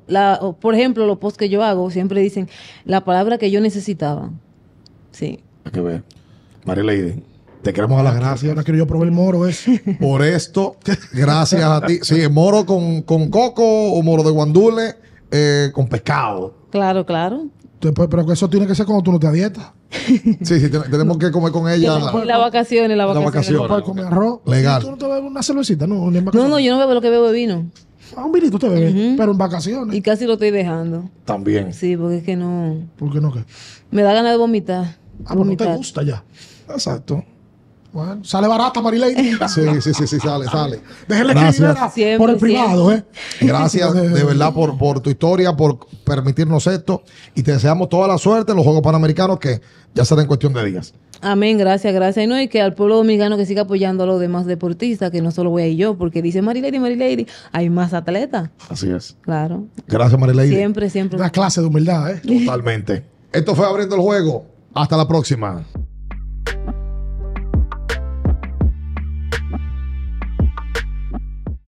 por ejemplo, los posts que yo hago siempre dicen la palabra que yo necesitaba. Sí. Hay que ver. María Lady. Te queremos a las gracias. Ahora quiero yo probar el moro es? Por esto, gracias a ti. Sí, moro con, con coco o moro de guandule eh, con pescado. Claro, claro. pero eso tiene que ser cuando tú no te dieta. sí, sí, tenemos que comer con ella. en la vacaciones, la vacaciones. La vacaciones. comer arroz. Legal. ¿Tú no te bebes una cervecita? No, no, yo no bebo lo que bebo de vino. Ah, un vinito te bebes, pero en vacaciones. Y casi lo estoy dejando. También. Sí, porque es que no. porque no qué? Me da ganas de vomitar. Ah, pero no te gusta ya. Exacto. Bueno, sale barata Marilady. Sí, sí, sí, sí, sale, sale. Déjenle por el privado, ¿eh? Gracias de verdad por, por tu historia, por permitirnos esto y te deseamos toda la suerte en los Juegos Panamericanos que ya será en cuestión de días. Amén, gracias, gracias. Y, no, y que al pueblo dominicano que siga apoyando a los demás deportistas, que no solo voy a ir yo, porque dice Marilady, Marilady, hay más atletas. Así es. Claro. Gracias, Marilady. Siempre, siempre. Una clase de humildad, ¿eh? Totalmente. Esto fue Abriendo el Juego. Hasta la próxima.